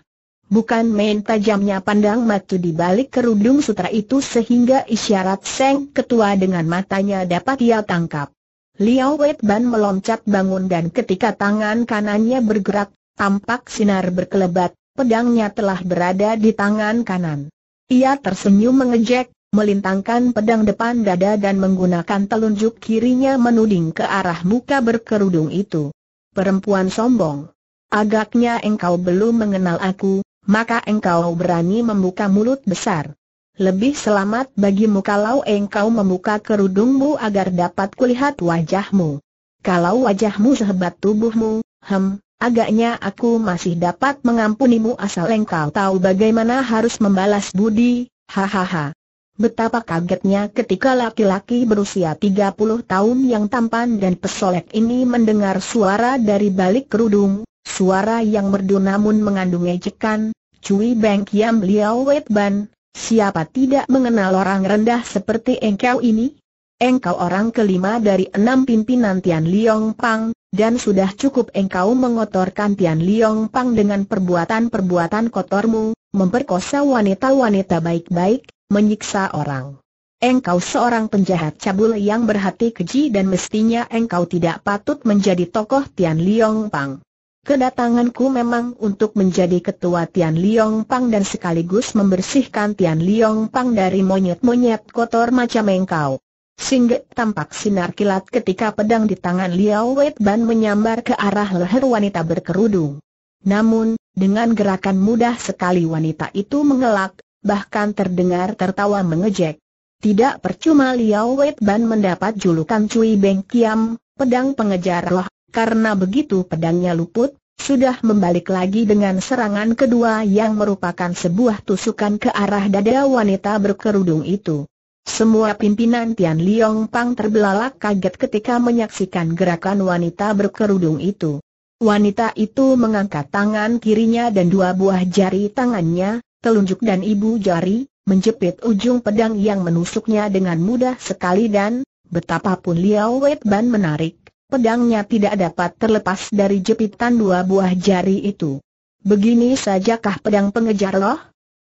Bukan main tajamnya pandang matu di balik kerudung sutra itu sehingga isyarat Seng Ketua dengan matanya dapat ia tangkap. Liao Wei Ban meloncat bangun dan ketika tangan kanannya bergerak, tampak sinar berkelebat, pedangnya telah berada di tangan kanan. Ia tersenyum mengejek, melintangkan pedang depan dada dan menggunakan telunjuk kirinya menuding ke arah muka berkerudung itu. Perempuan sombong. Agaknya engkau belum mengenal aku, maka engkau berani membuka mulut besar. Lebih selamat bagimu kalau engkau membuka kerudungmu agar dapat kulihat wajahmu. Kalau wajahmu sehebat tubuhmu, hem, agaknya aku masih dapat mengampunimu asal engkau tahu bagaimana harus membalas budi, hahaha. Betapa kagetnya ketika laki-laki berusia 30 tahun yang tampan dan pesolek ini mendengar suara dari balik kerudung, suara yang merdu namun mengandung ejekan, Cui Beng Kiam Liao Wet Ban, siapa tidak mengenal orang rendah seperti engkau ini? Engkau orang kelima dari enam pimpinan Tian Liong Pang, dan sudah cukup engkau mengotorkan Tian Liong Pang dengan perbuatan-perbuatan kotormu, memperkosa wanita-wanita baik-baik, menyiksa orang. Engkau seorang penjahat cabul yang berhati keji dan mestinya engkau tidak patut menjadi tokoh Tian Liong Pang. Kedatanganku memang untuk menjadi ketua Tian Liong Pang dan sekaligus membersihkan Tian Liong Pang dari monyet-monyet kotor macam engkau. Singgit tampak sinar kilat ketika pedang di tangan Liao Wei Ban menyambar ke arah leher wanita berkerudung. Namun, dengan gerakan mudah sekali wanita itu mengelak, bahkan terdengar tertawa mengejek. Tidak percuma Liao Wei Ban mendapat julukan Cui Beng Kiam, pedang pengejar roh, karena begitu pedangnya luput, sudah membalik lagi dengan serangan kedua yang merupakan sebuah tusukan ke arah dada wanita berkerudung itu. Semua pimpinan Tian Liong Pang terbelalak kaget ketika menyaksikan gerakan wanita berkerudung itu. Wanita itu mengangkat tangan kirinya dan dua buah jari tangannya, telunjuk dan ibu jari, menjepit ujung pedang yang menusuknya dengan mudah sekali dan, betapapun Liao Ban menarik, pedangnya tidak dapat terlepas dari jepitan dua buah jari itu. Begini sajakah pedang pengejar roh?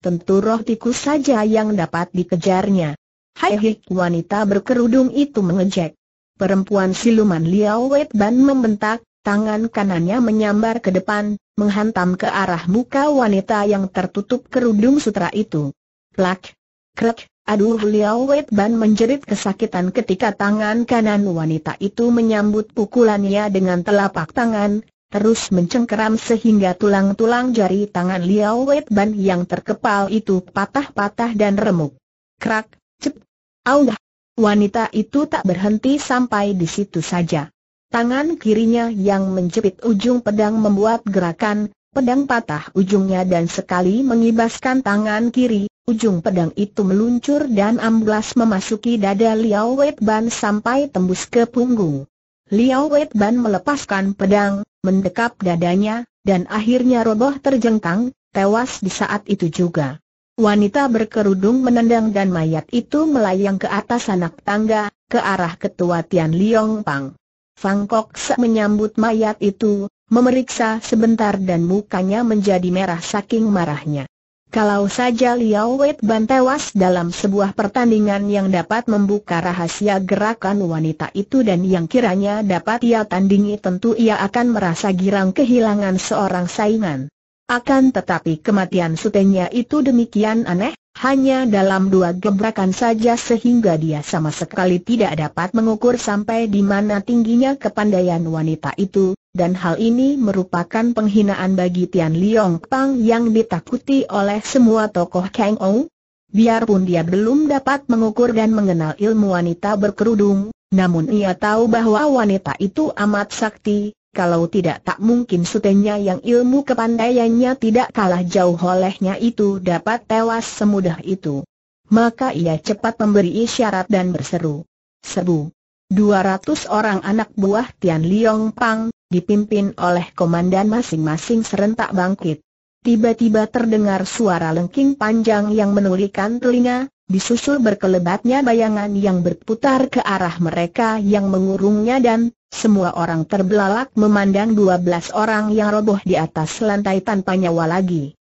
Tentu roh tikus saja yang dapat dikejarnya. Hai wanita berkerudung itu mengejek. Perempuan siluman Liao Ban membentak, tangan kanannya menyambar ke depan, menghantam ke arah muka wanita yang tertutup kerudung sutra itu. Plak! Krek! Aduh Liao Wei Ban menjerit kesakitan ketika tangan kanan wanita itu menyambut pukulannya dengan telapak tangan, terus mencengkeram sehingga tulang-tulang jari tangan Liao Wei Ban yang terkepal itu patah-patah dan remuk. Krak, cep, aulah, Wanita itu tak berhenti sampai di situ saja. Tangan kirinya yang menjepit ujung pedang membuat gerakan, pedang patah ujungnya dan sekali mengibaskan tangan kiri, ujung pedang itu meluncur dan amblas memasuki dada Liao Ban sampai tembus ke punggung. Liao Ban melepaskan pedang, mendekap dadanya, dan akhirnya roboh terjengkang, tewas di saat itu juga. Wanita berkerudung menendang dan mayat itu melayang ke atas anak tangga, ke arah ketua Tian Liong Pang. Fang Koksa menyambut mayat itu, memeriksa sebentar dan mukanya menjadi merah saking marahnya. Kalau saja Liao Ban tewas dalam sebuah pertandingan yang dapat membuka rahasia gerakan wanita itu dan yang kiranya dapat ia tandingi tentu ia akan merasa girang kehilangan seorang saingan. Akan tetapi kematian sutenya itu demikian aneh, hanya dalam dua gebrakan saja sehingga dia sama sekali tidak dapat mengukur sampai di mana tingginya kepandaian wanita itu, dan hal ini merupakan penghinaan bagi Tian Liong Pang yang ditakuti oleh semua tokoh Kang Ou. Biarpun dia belum dapat mengukur dan mengenal ilmu wanita berkerudung, namun ia tahu bahwa wanita itu amat sakti, kalau tidak tak mungkin sutenya yang ilmu kepandaiannya tidak kalah jauh olehnya itu dapat tewas semudah itu. Maka ia cepat memberi isyarat dan berseru. Sebu. 200 orang anak buah Tian Liong Pang, dipimpin oleh komandan masing-masing serentak bangkit. Tiba-tiba terdengar suara lengking panjang yang menulikan telinga, disusul berkelebatnya bayangan yang berputar ke arah mereka yang mengurungnya dan semua orang terbelalak memandang 12 orang yang roboh di atas lantai tanpa nyawa lagi.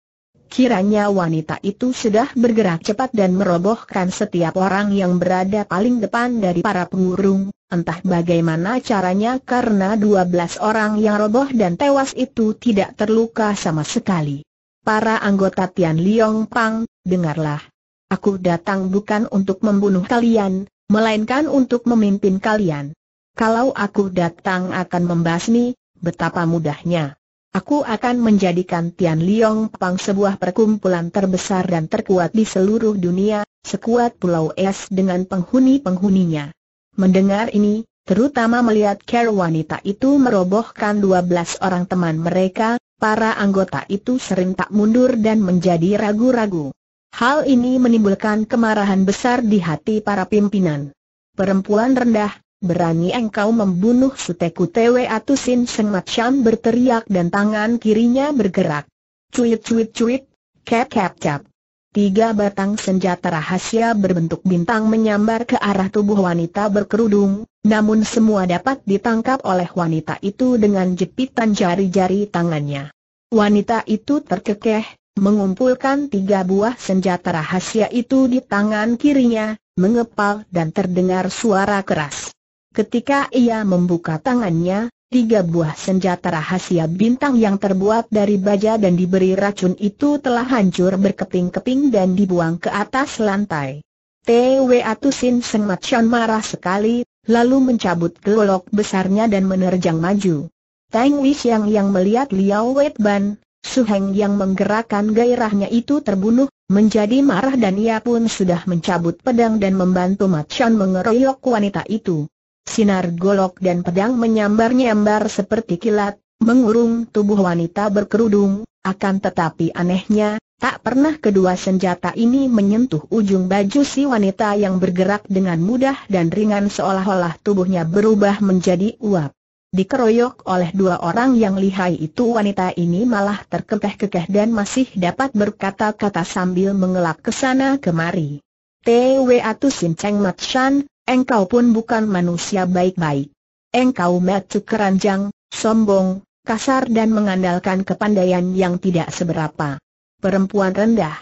Kiranya wanita itu sudah bergerak cepat dan merobohkan setiap orang yang berada paling depan dari para pengurung, entah bagaimana caranya karena 12 orang yang roboh dan tewas itu tidak terluka sama sekali. Para anggota Tian Liong Pang, dengarlah. Aku datang bukan untuk membunuh kalian, melainkan untuk memimpin kalian. Kalau aku datang akan membasmi, betapa mudahnya. Aku akan menjadikan Tian Liong Pang sebuah perkumpulan terbesar dan terkuat di seluruh dunia, sekuat pulau es dengan penghuni-penghuninya. Mendengar ini, terutama melihat care wanita itu merobohkan 12 orang teman mereka, para anggota itu sering tak mundur dan menjadi ragu-ragu. Hal ini menimbulkan kemarahan besar di hati para pimpinan. Perempuan rendah, berani engkau membunuh Suteku Twe Atusin sengat Syam berteriak dan tangan kirinya bergerak. Cuit cuit cuit, cap cap cap. Tiga batang senjata rahasia berbentuk bintang menyambar ke arah tubuh wanita berkerudung, namun semua dapat ditangkap oleh wanita itu dengan jepitan jari-jari tangannya. Wanita itu terkekeh, mengumpulkan tiga buah senjata rahasia itu di tangan kirinya, mengepal dan terdengar suara keras. Ketika ia membuka tangannya, tiga buah senjata rahasia bintang yang terbuat dari baja dan diberi racun itu telah hancur berkeping-keping dan dibuang ke atas lantai. T.W.A. Tusin Seng marah sekali, lalu mencabut golok besarnya dan menerjang maju. Tang Wishang yang melihat Liao Wetban, Suheng yang menggerakkan gairahnya itu terbunuh, menjadi marah dan ia pun sudah mencabut pedang dan membantu Matsion mengeroyok wanita itu. Sinar golok dan pedang menyambar-nyambar seperti kilat, mengurung tubuh wanita berkerudung, akan tetapi anehnya, tak pernah kedua senjata ini menyentuh ujung baju si wanita yang bergerak dengan mudah dan ringan seolah-olah tubuhnya berubah menjadi uap. Dikeroyok oleh dua orang yang lihai itu wanita ini malah terkekeh-kekeh dan masih dapat berkata-kata sambil mengelak kesana kemari. T.W. Atu Cheng Engkau pun bukan manusia baik-baik. Engkau macuk keranjang, sombong, kasar dan mengandalkan kepandaian yang tidak seberapa. Perempuan rendah.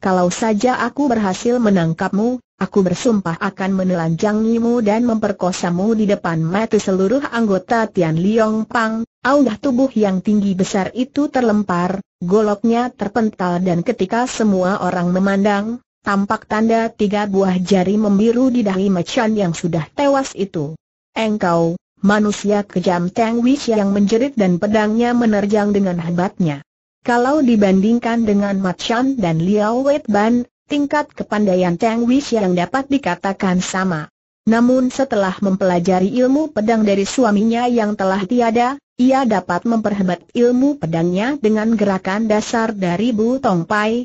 Kalau saja aku berhasil menangkapmu, aku bersumpah akan menelanjangimu dan memperkosamu di depan mata seluruh anggota Tian Liong Pang. Aulah tubuh yang tinggi besar itu terlempar, goloknya terpental dan ketika semua orang memandang, Tampak tanda tiga buah jari membiru di dahi macan yang sudah tewas itu. Engkau, manusia kejam Teng Wish yang menjerit dan pedangnya menerjang dengan hebatnya. Kalau dibandingkan dengan Macan dan Liao Wei Ban, tingkat kepandaian Teng Wish yang dapat dikatakan sama. Namun setelah mempelajari ilmu pedang dari suaminya yang telah tiada, ia dapat memperhebat ilmu pedangnya dengan gerakan dasar dari Bu Tong Pai,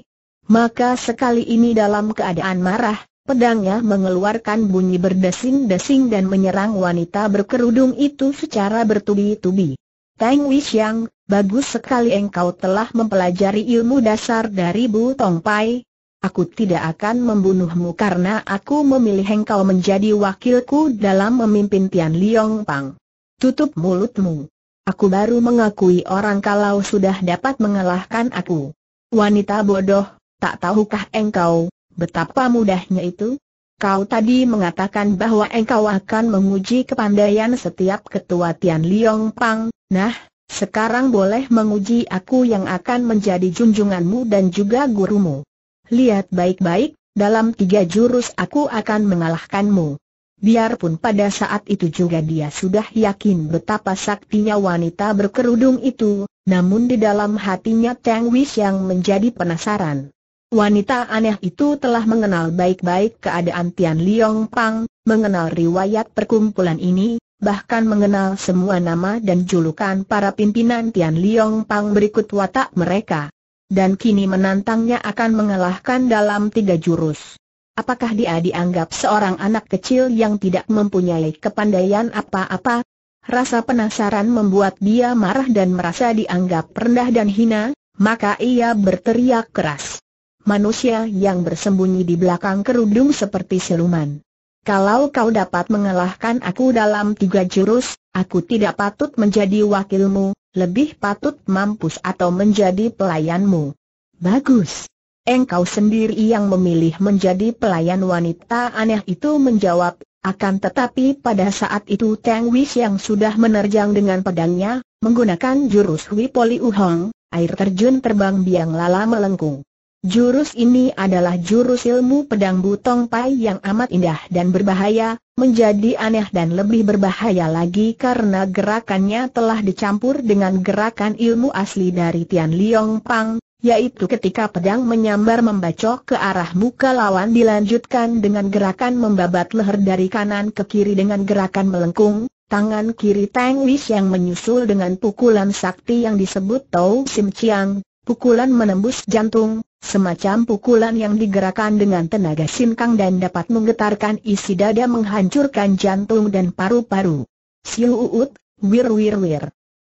maka sekali ini dalam keadaan marah, pedangnya mengeluarkan bunyi berdesing-desing dan menyerang wanita berkerudung itu secara bertubi-tubi. Tang Wixiang, bagus sekali engkau telah mempelajari ilmu dasar dari Bu Tong Pai. Aku tidak akan membunuhmu karena aku memilih engkau menjadi wakilku dalam memimpin Tian Liong Pang. Tutup mulutmu. Aku baru mengakui orang kalau sudah dapat mengalahkan aku. Wanita bodoh, Tak tahukah engkau, betapa mudahnya itu? Kau tadi mengatakan bahwa engkau akan menguji kepandaian setiap ketua Tian Liong Pang, nah, sekarang boleh menguji aku yang akan menjadi junjunganmu dan juga gurumu. Lihat baik-baik, dalam tiga jurus aku akan mengalahkanmu. Biarpun pada saat itu juga dia sudah yakin betapa saktinya wanita berkerudung itu, namun di dalam hatinya Tang Wis yang menjadi penasaran. Wanita aneh itu telah mengenal baik-baik keadaan Tian Liong Pang, mengenal riwayat perkumpulan ini, bahkan mengenal semua nama dan julukan para pimpinan Tian Liong Pang berikut watak mereka. Dan kini menantangnya akan mengalahkan dalam tiga jurus. Apakah dia dianggap seorang anak kecil yang tidak mempunyai kepandaian apa-apa? Rasa penasaran membuat dia marah dan merasa dianggap rendah dan hina, maka ia berteriak keras manusia yang bersembunyi di belakang kerudung seperti siluman. Kalau kau dapat mengalahkan aku dalam tiga jurus, aku tidak patut menjadi wakilmu, lebih patut mampus atau menjadi pelayanmu. Bagus. Engkau sendiri yang memilih menjadi pelayan wanita aneh itu menjawab, akan tetapi pada saat itu Teng Wis yang sudah menerjang dengan pedangnya, menggunakan jurus Wipoli Uhong, air terjun terbang biang lala melengkung. Jurus ini adalah jurus ilmu pedang butong pai yang amat indah dan berbahaya, menjadi aneh dan lebih berbahaya lagi karena gerakannya telah dicampur dengan gerakan ilmu asli dari Tian Liong Pang, yaitu ketika pedang menyambar membacok ke arah muka lawan dilanjutkan dengan gerakan membabat leher dari kanan ke kiri dengan gerakan melengkung, tangan kiri Tang Wis yang menyusul dengan pukulan sakti yang disebut Tau Sim Chiang, Pukulan menembus jantung, semacam pukulan yang digerakkan dengan tenaga sinkang dan dapat menggetarkan isi dada menghancurkan jantung dan paru-paru. Siu uut, wir wir wir.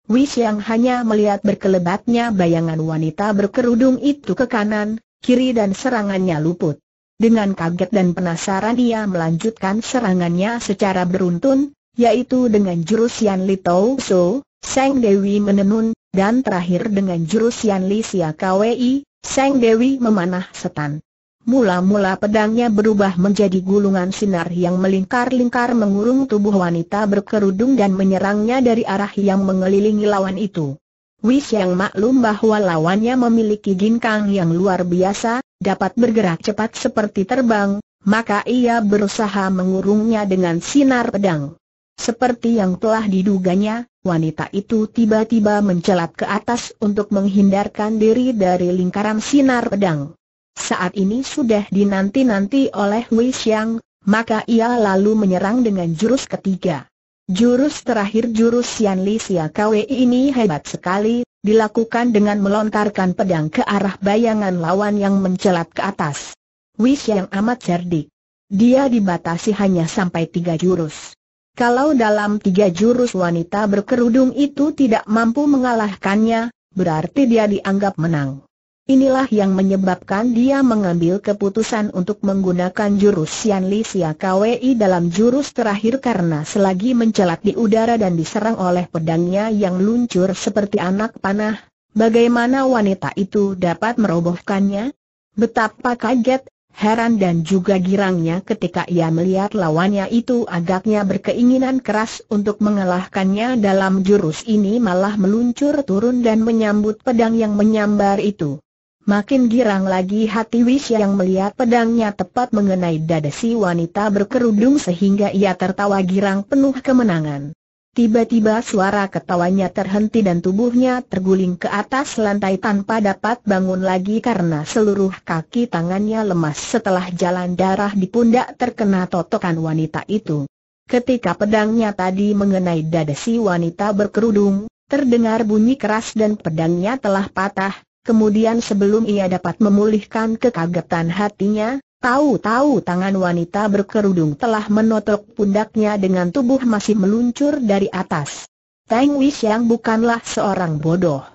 Wish yang hanya melihat berkelebatnya bayangan wanita berkerudung itu ke kanan, kiri dan serangannya luput. Dengan kaget dan penasaran ia melanjutkan serangannya secara beruntun, yaitu dengan jurus Yan Li Tau So, Seng Dewi menenun, dan terakhir dengan jurus Yan Li Sia Kwei, Seng Dewi memanah setan. Mula-mula pedangnya berubah menjadi gulungan sinar yang melingkar-lingkar mengurung tubuh wanita berkerudung dan menyerangnya dari arah yang mengelilingi lawan itu. Wis yang maklum bahwa lawannya memiliki ginkang yang luar biasa, dapat bergerak cepat seperti terbang, maka ia berusaha mengurungnya dengan sinar pedang. Seperti yang telah diduganya, wanita itu tiba-tiba mencelat ke atas untuk menghindarkan diri dari lingkaran sinar pedang. Saat ini sudah dinanti-nanti oleh Wei Xiang, maka ia lalu menyerang dengan jurus ketiga. Jurus terakhir jurus Yan Li Xia Kwe ini hebat sekali, dilakukan dengan melontarkan pedang ke arah bayangan lawan yang mencelat ke atas. Wei Xiang amat cerdik. Dia dibatasi hanya sampai tiga jurus. Kalau dalam tiga jurus wanita berkerudung itu tidak mampu mengalahkannya, berarti dia dianggap menang. Inilah yang menyebabkan dia mengambil keputusan untuk menggunakan jurus Sian Li Sia KWI dalam jurus terakhir karena selagi mencelat di udara dan diserang oleh pedangnya yang luncur seperti anak panah, bagaimana wanita itu dapat merobohkannya? Betapa kaget heran dan juga girangnya ketika ia melihat lawannya itu agaknya berkeinginan keras untuk mengalahkannya dalam jurus ini malah meluncur turun dan menyambut pedang yang menyambar itu. Makin girang lagi hati Wisya yang melihat pedangnya tepat mengenai dada si wanita berkerudung sehingga ia tertawa girang penuh kemenangan. Tiba-tiba suara ketawanya terhenti dan tubuhnya terguling ke atas lantai tanpa dapat bangun lagi karena seluruh kaki tangannya lemas setelah jalan darah di pundak terkena totokan wanita itu. Ketika pedangnya tadi mengenai dada si wanita berkerudung, terdengar bunyi keras dan pedangnya telah patah, kemudian sebelum ia dapat memulihkan kekagetan hatinya, Tahu-tahu tangan wanita berkerudung telah menotok pundaknya dengan tubuh masih meluncur dari atas. Tang Wis yang bukanlah seorang bodoh.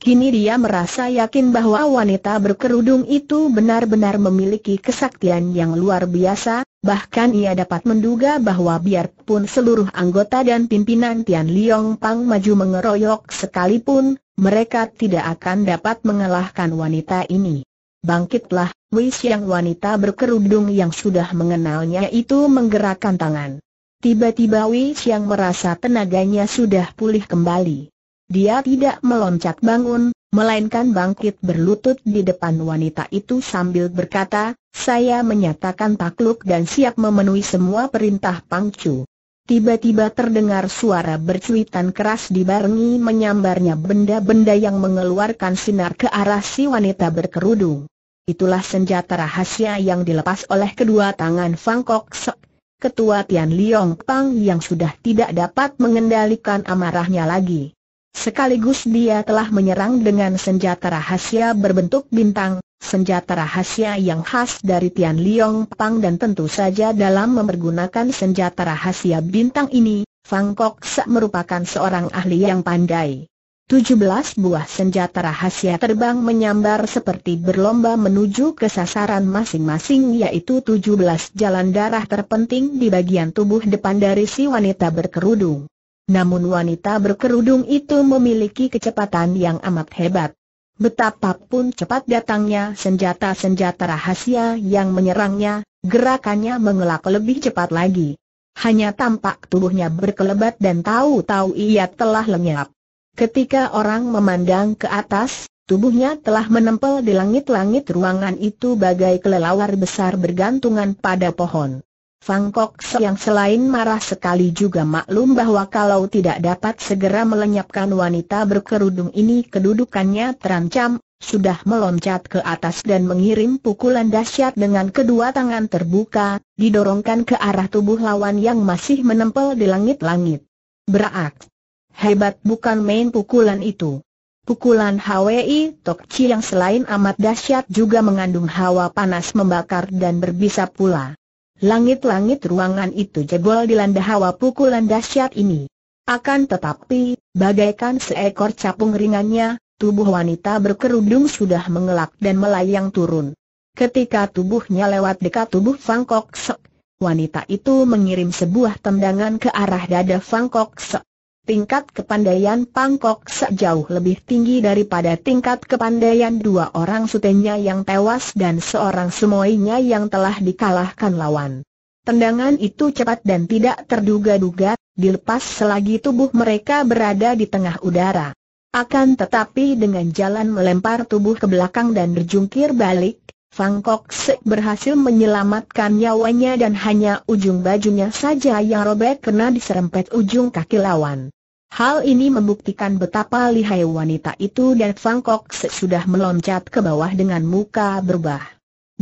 Kini dia merasa yakin bahwa wanita berkerudung itu benar-benar memiliki kesaktian yang luar biasa, bahkan ia dapat menduga bahwa biarpun seluruh anggota dan pimpinan Tian Liong Pang maju mengeroyok sekalipun, mereka tidak akan dapat mengalahkan wanita ini. Bangkitlah, Wis yang wanita berkerudung yang sudah mengenalnya itu menggerakkan tangan. Tiba-tiba Wis yang merasa tenaganya sudah pulih kembali. Dia tidak meloncat bangun, melainkan bangkit berlutut di depan wanita itu sambil berkata, saya menyatakan takluk dan siap memenuhi semua perintah Pangcu. Tiba-tiba terdengar suara bercuitan keras dibarengi menyambarnya benda-benda yang mengeluarkan sinar ke arah si wanita berkerudung. Itulah senjata rahasia yang dilepas oleh kedua tangan Fang Kok Sek, ketua Tian Liong Pang yang sudah tidak dapat mengendalikan amarahnya lagi. Sekaligus dia telah menyerang dengan senjata rahasia berbentuk bintang, senjata rahasia yang khas dari Tian Liong Pang dan tentu saja dalam mempergunakan senjata rahasia bintang ini, Fang Kok Sek merupakan seorang ahli yang pandai. 17 buah senjata rahasia terbang menyambar seperti berlomba menuju ke sasaran masing-masing yaitu 17 jalan darah terpenting di bagian tubuh depan dari si wanita berkerudung. Namun wanita berkerudung itu memiliki kecepatan yang amat hebat. Betapapun cepat datangnya senjata-senjata rahasia yang menyerangnya, gerakannya mengelak lebih cepat lagi. Hanya tampak tubuhnya berkelebat dan tahu-tahu ia telah lenyap. Ketika orang memandang ke atas, tubuhnya telah menempel di langit-langit ruangan itu bagai kelelawar besar bergantungan pada pohon. Fang Kok yang selain marah sekali juga maklum bahwa kalau tidak dapat segera melenyapkan wanita berkerudung ini kedudukannya terancam, sudah meloncat ke atas dan mengirim pukulan dahsyat dengan kedua tangan terbuka, didorongkan ke arah tubuh lawan yang masih menempel di langit-langit. Beraak! Hebat bukan main pukulan itu. Pukulan HWI Tokchi yang selain amat dahsyat juga mengandung hawa panas membakar dan berbisa pula. Langit-langit ruangan itu jebol dilanda hawa pukulan dahsyat ini. Akan tetapi, bagaikan seekor capung ringannya, tubuh wanita berkerudung sudah mengelak dan melayang turun. Ketika tubuhnya lewat dekat tubuh Fang Kok Sek, wanita itu mengirim sebuah tendangan ke arah dada Fang Kok Sek tingkat kepandaian Pangkok sejauh lebih tinggi daripada tingkat kepandaian dua orang sutenya yang tewas dan seorang semoinya yang telah dikalahkan lawan. Tendangan itu cepat dan tidak terduga-duga, dilepas selagi tubuh mereka berada di tengah udara. Akan tetapi dengan jalan melempar tubuh ke belakang dan berjungkir balik, Fang Kok Sek berhasil menyelamatkan nyawanya dan hanya ujung bajunya saja yang robek kena diserempet ujung kaki lawan. Hal ini membuktikan betapa lihai wanita itu dan Fang Kok sudah meloncat ke bawah dengan muka berubah.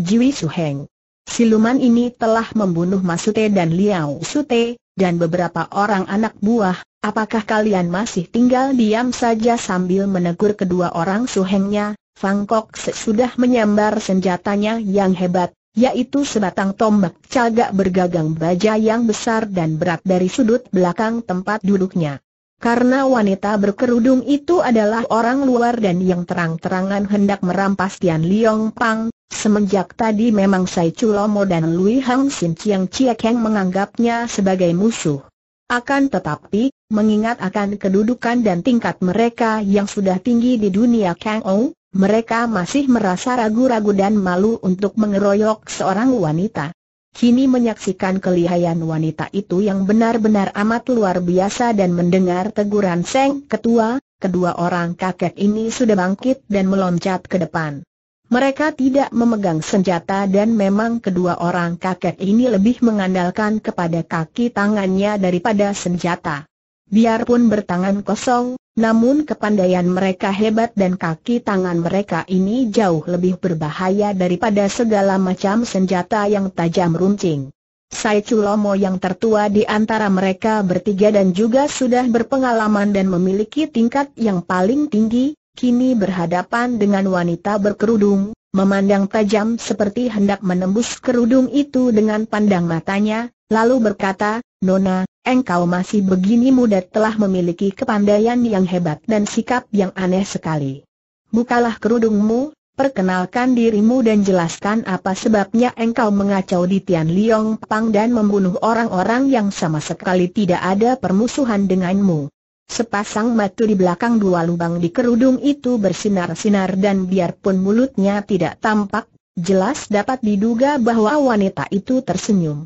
Jiwi Heng, Siluman ini telah membunuh Masute dan Liao Sute, dan beberapa orang anak buah, apakah kalian masih tinggal diam saja sambil menegur kedua orang Hengnya? suhengnya? Kok sudah menyambar senjatanya yang hebat, yaitu sebatang tombak cagak bergagang baja yang besar dan berat dari sudut belakang tempat duduknya. Karena wanita berkerudung itu adalah orang luar dan yang terang-terangan hendak merampas Tian Liong Pang, semenjak tadi memang Sai Chulomo dan Lui Hang Sin Chiang Chiekeng menganggapnya sebagai musuh. Akan tetapi, mengingat akan kedudukan dan tingkat mereka yang sudah tinggi di dunia Kang Ou, mereka masih merasa ragu-ragu dan malu untuk mengeroyok seorang wanita kini menyaksikan kelihayan wanita itu yang benar-benar amat luar biasa dan mendengar teguran Seng Ketua, kedua orang kakek ini sudah bangkit dan meloncat ke depan. Mereka tidak memegang senjata dan memang kedua orang kakek ini lebih mengandalkan kepada kaki tangannya daripada senjata. Biarpun bertangan kosong, namun kepandaian mereka hebat dan kaki tangan mereka ini jauh lebih berbahaya daripada segala macam senjata yang tajam runcing. Sai Chulomo yang tertua di antara mereka bertiga dan juga sudah berpengalaman dan memiliki tingkat yang paling tinggi, kini berhadapan dengan wanita berkerudung, memandang tajam seperti hendak menembus kerudung itu dengan pandang matanya, lalu berkata, Nona, engkau masih begini muda telah memiliki kepandaian yang hebat dan sikap yang aneh sekali. Bukalah kerudungmu, perkenalkan dirimu dan jelaskan apa sebabnya engkau mengacau di Tian Liong Pang dan membunuh orang-orang yang sama sekali tidak ada permusuhan denganmu. Sepasang mata di belakang dua lubang di kerudung itu bersinar-sinar dan biarpun mulutnya tidak tampak, jelas dapat diduga bahwa wanita itu tersenyum.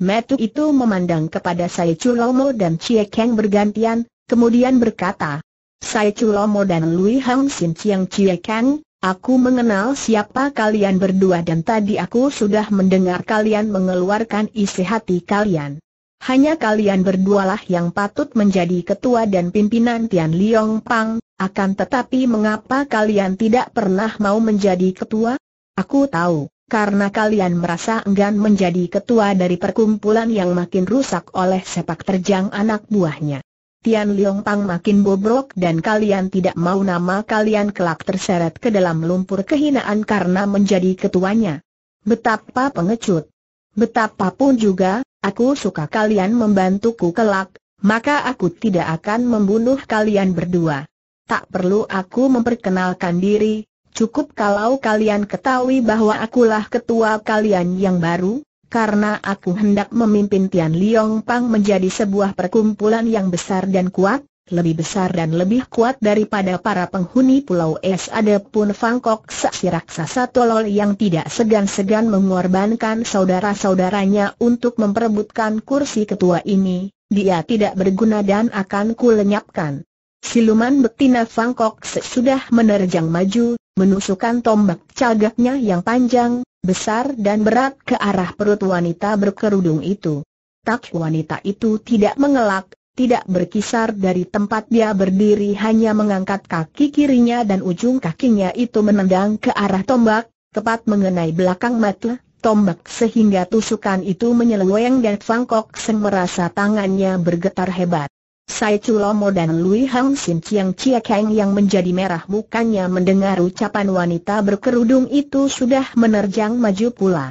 Metu itu memandang kepada Sai Chulomo dan Chie Kang bergantian, kemudian berkata, Sai Chulomo dan Lui Hang Sin Chiang Chie Kang, Aku mengenal siapa kalian berdua dan tadi aku sudah mendengar kalian mengeluarkan isi hati kalian. Hanya kalian berdualah yang patut menjadi ketua dan pimpinan Tian Liong Pang, akan tetapi mengapa kalian tidak pernah mau menjadi ketua? Aku tahu, karena kalian merasa enggan menjadi ketua dari perkumpulan yang makin rusak oleh sepak terjang anak buahnya. Tian Liong Pang makin bobrok dan kalian tidak mau nama kalian kelak terseret ke dalam lumpur kehinaan karena menjadi ketuanya. Betapa pengecut. Betapapun juga, aku suka kalian membantuku kelak, maka aku tidak akan membunuh kalian berdua. Tak perlu aku memperkenalkan diri, Cukup kalau kalian ketahui bahwa akulah ketua kalian yang baru, karena aku hendak memimpin Tian Liong Pang menjadi sebuah perkumpulan yang besar dan kuat, lebih besar dan lebih kuat daripada para penghuni Pulau Es. Adapun Fangkok saksi raksasa tolol yang tidak segan-segan mengorbankan saudara-saudaranya untuk memperebutkan kursi ketua ini, dia tidak berguna dan akan kulenyapkan. Siluman betina Fangkok sudah menerjang maju, menusukkan tombak cagaknya yang panjang, besar dan berat ke arah perut wanita berkerudung itu. Tak wanita itu tidak mengelak, tidak berkisar dari tempat dia berdiri hanya mengangkat kaki kirinya dan ujung kakinya itu menendang ke arah tombak, tepat mengenai belakang mata tombak sehingga tusukan itu menyeleweng dan Fangkok Seng merasa tangannya bergetar hebat. Sai Chulomo dan Lui Hang Sin Chiang Chia Kang yang menjadi merah mukanya mendengar ucapan wanita berkerudung itu sudah menerjang maju pula.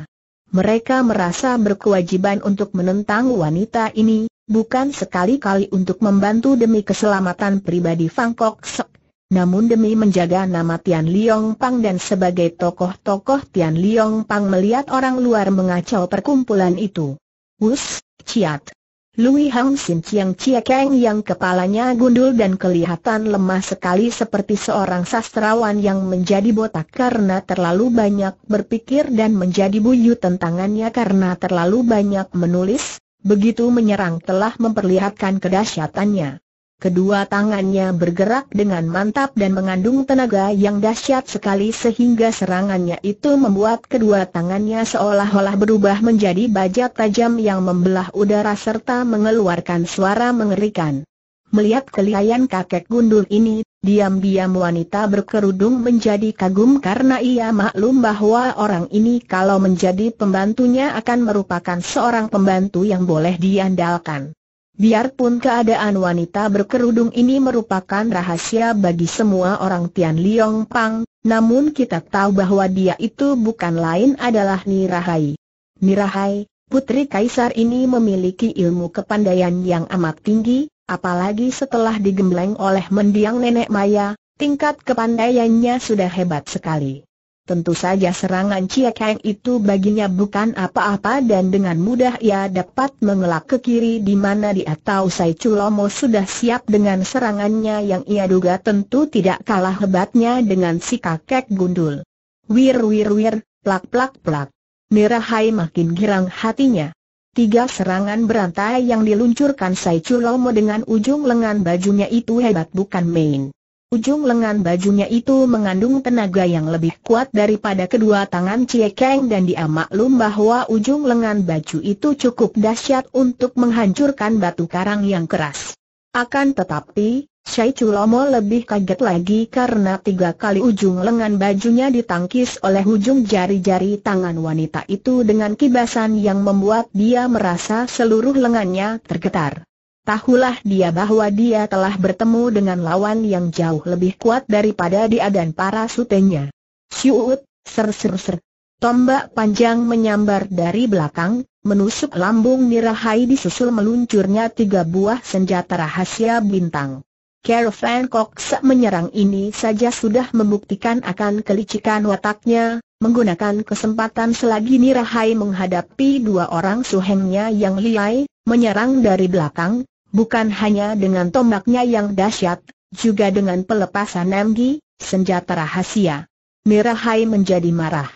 Mereka merasa berkewajiban untuk menentang wanita ini, bukan sekali-kali untuk membantu demi keselamatan pribadi Fang Kok Sek, namun demi menjaga nama Tian Liong Pang dan sebagai tokoh-tokoh Tian Liong Pang melihat orang luar mengacau perkumpulan itu. Wus, Ciat! Lui Hang Sin Chiang Chia Kang yang kepalanya gundul dan kelihatan lemah sekali seperti seorang sastrawan yang menjadi botak karena terlalu banyak berpikir dan menjadi buyut tentangannya karena terlalu banyak menulis, begitu menyerang telah memperlihatkan kedahsyatannya. Kedua tangannya bergerak dengan mantap dan mengandung tenaga yang dahsyat sekali sehingga serangannya itu membuat kedua tangannya seolah-olah berubah menjadi baja tajam yang membelah udara serta mengeluarkan suara mengerikan. Melihat kelihayan kakek gundul ini, diam-diam wanita berkerudung menjadi kagum karena ia maklum bahwa orang ini kalau menjadi pembantunya akan merupakan seorang pembantu yang boleh diandalkan. Biarpun keadaan wanita berkerudung ini merupakan rahasia bagi semua orang Tian Liong Pang, namun kita tahu bahwa dia itu bukan lain adalah Nirahai. Nirahai, putri kaisar ini memiliki ilmu kepandaian yang amat tinggi, apalagi setelah digembleng oleh mendiang nenek Maya, tingkat kepandaiannya sudah hebat sekali. Tentu saja serangan Cia Kang itu baginya bukan apa-apa dan dengan mudah ia dapat mengelak ke kiri di mana dia tahu Sai Chulomo sudah siap dengan serangannya yang ia duga tentu tidak kalah hebatnya dengan si kakek gundul. Wir wir wir, plak plak plak. Nirahai makin girang hatinya. Tiga serangan berantai yang diluncurkan Sai Chulomo dengan ujung lengan bajunya itu hebat bukan main. Ujung lengan bajunya itu mengandung tenaga yang lebih kuat daripada kedua tangan Cie Kang dan dia maklum bahwa ujung lengan baju itu cukup dahsyat untuk menghancurkan batu karang yang keras. Akan tetapi, Shai Chulomo lebih kaget lagi karena tiga kali ujung lengan bajunya ditangkis oleh ujung jari-jari tangan wanita itu dengan kibasan yang membuat dia merasa seluruh lengannya tergetar. Tahulah dia bahwa dia telah bertemu dengan lawan yang jauh lebih kuat daripada dia dan para sutenya. Siut, ser ser ser. Tombak panjang menyambar dari belakang, menusuk lambung Nirahai disusul meluncurnya tiga buah senjata rahasia bintang. Caravan Cox menyerang ini saja sudah membuktikan akan kelicikan wataknya, menggunakan kesempatan selagi Nirahai menghadapi dua orang suhengnya yang liai, menyerang dari belakang, bukan hanya dengan tombaknya yang dahsyat, juga dengan pelepasan Nemgi, senjata rahasia. Mirahai menjadi marah.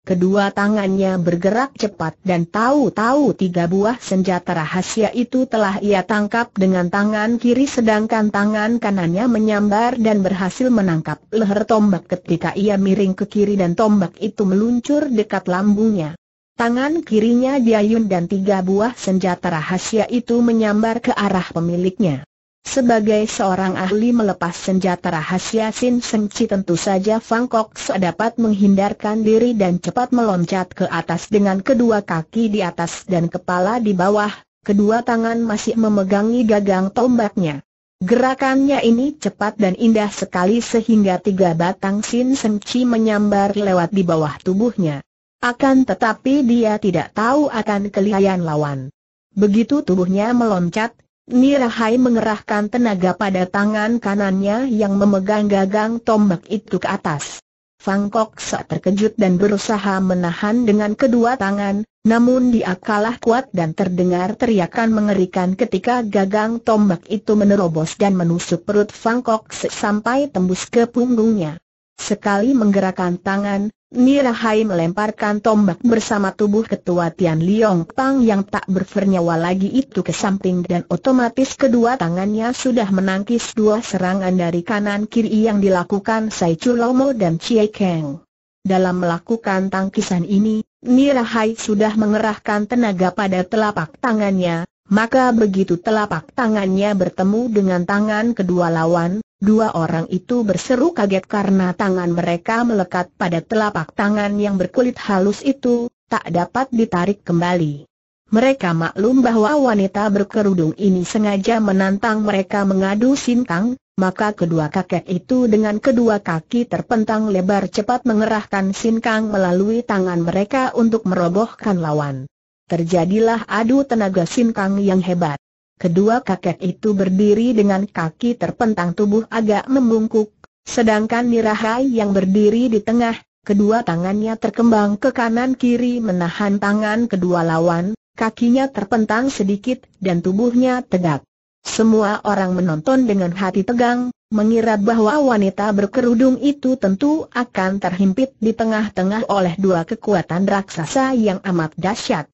Kedua tangannya bergerak cepat dan tahu-tahu tiga buah senjata rahasia itu telah ia tangkap dengan tangan kiri sedangkan tangan kanannya menyambar dan berhasil menangkap leher tombak ketika ia miring ke kiri dan tombak itu meluncur dekat lambungnya. Tangan kirinya diayun dan tiga buah senjata rahasia itu menyambar ke arah pemiliknya. Sebagai seorang ahli melepas senjata rahasia Sin Seng Chi tentu saja Fang Kok dapat menghindarkan diri dan cepat meloncat ke atas dengan kedua kaki di atas dan kepala di bawah, kedua tangan masih memegangi gagang tombaknya. Gerakannya ini cepat dan indah sekali sehingga tiga batang Sin Seng Chi menyambar lewat di bawah tubuhnya. Akan tetapi dia tidak tahu akan kelihayan lawan. Begitu tubuhnya meloncat, Nirahai mengerahkan tenaga pada tangan kanannya yang memegang gagang tombak itu ke atas. Fangkok Sa terkejut dan berusaha menahan dengan kedua tangan, namun dia kalah kuat dan terdengar teriakan mengerikan ketika gagang tombak itu menerobos dan menusuk perut Fangkok Sa sampai tembus ke punggungnya. Sekali menggerakkan tangan, Nirahai melemparkan tombak bersama tubuh ketua Tian Liong Pang yang tak bernyawa lagi itu ke samping dan otomatis kedua tangannya sudah menangkis dua serangan dari kanan kiri yang dilakukan Sai Chulomo dan Chie Kang. Dalam melakukan tangkisan ini, Nirahai sudah mengerahkan tenaga pada telapak tangannya, maka begitu telapak tangannya bertemu dengan tangan kedua lawan, Dua orang itu berseru kaget karena tangan mereka melekat pada telapak tangan yang berkulit halus itu, tak dapat ditarik kembali. Mereka maklum bahwa wanita berkerudung ini sengaja menantang mereka mengadu sintang, maka kedua kakek itu dengan kedua kaki terpentang lebar cepat mengerahkan singkang melalui tangan mereka untuk merobohkan lawan. Terjadilah adu tenaga singkang yang hebat. Kedua kakek itu berdiri dengan kaki terpentang tubuh agak membungkuk, sedangkan Nirahai yang berdiri di tengah, kedua tangannya terkembang ke kanan-kiri menahan tangan kedua lawan, kakinya terpentang sedikit dan tubuhnya tegak. Semua orang menonton dengan hati tegang, mengira bahwa wanita berkerudung itu tentu akan terhimpit di tengah-tengah oleh dua kekuatan raksasa yang amat dahsyat.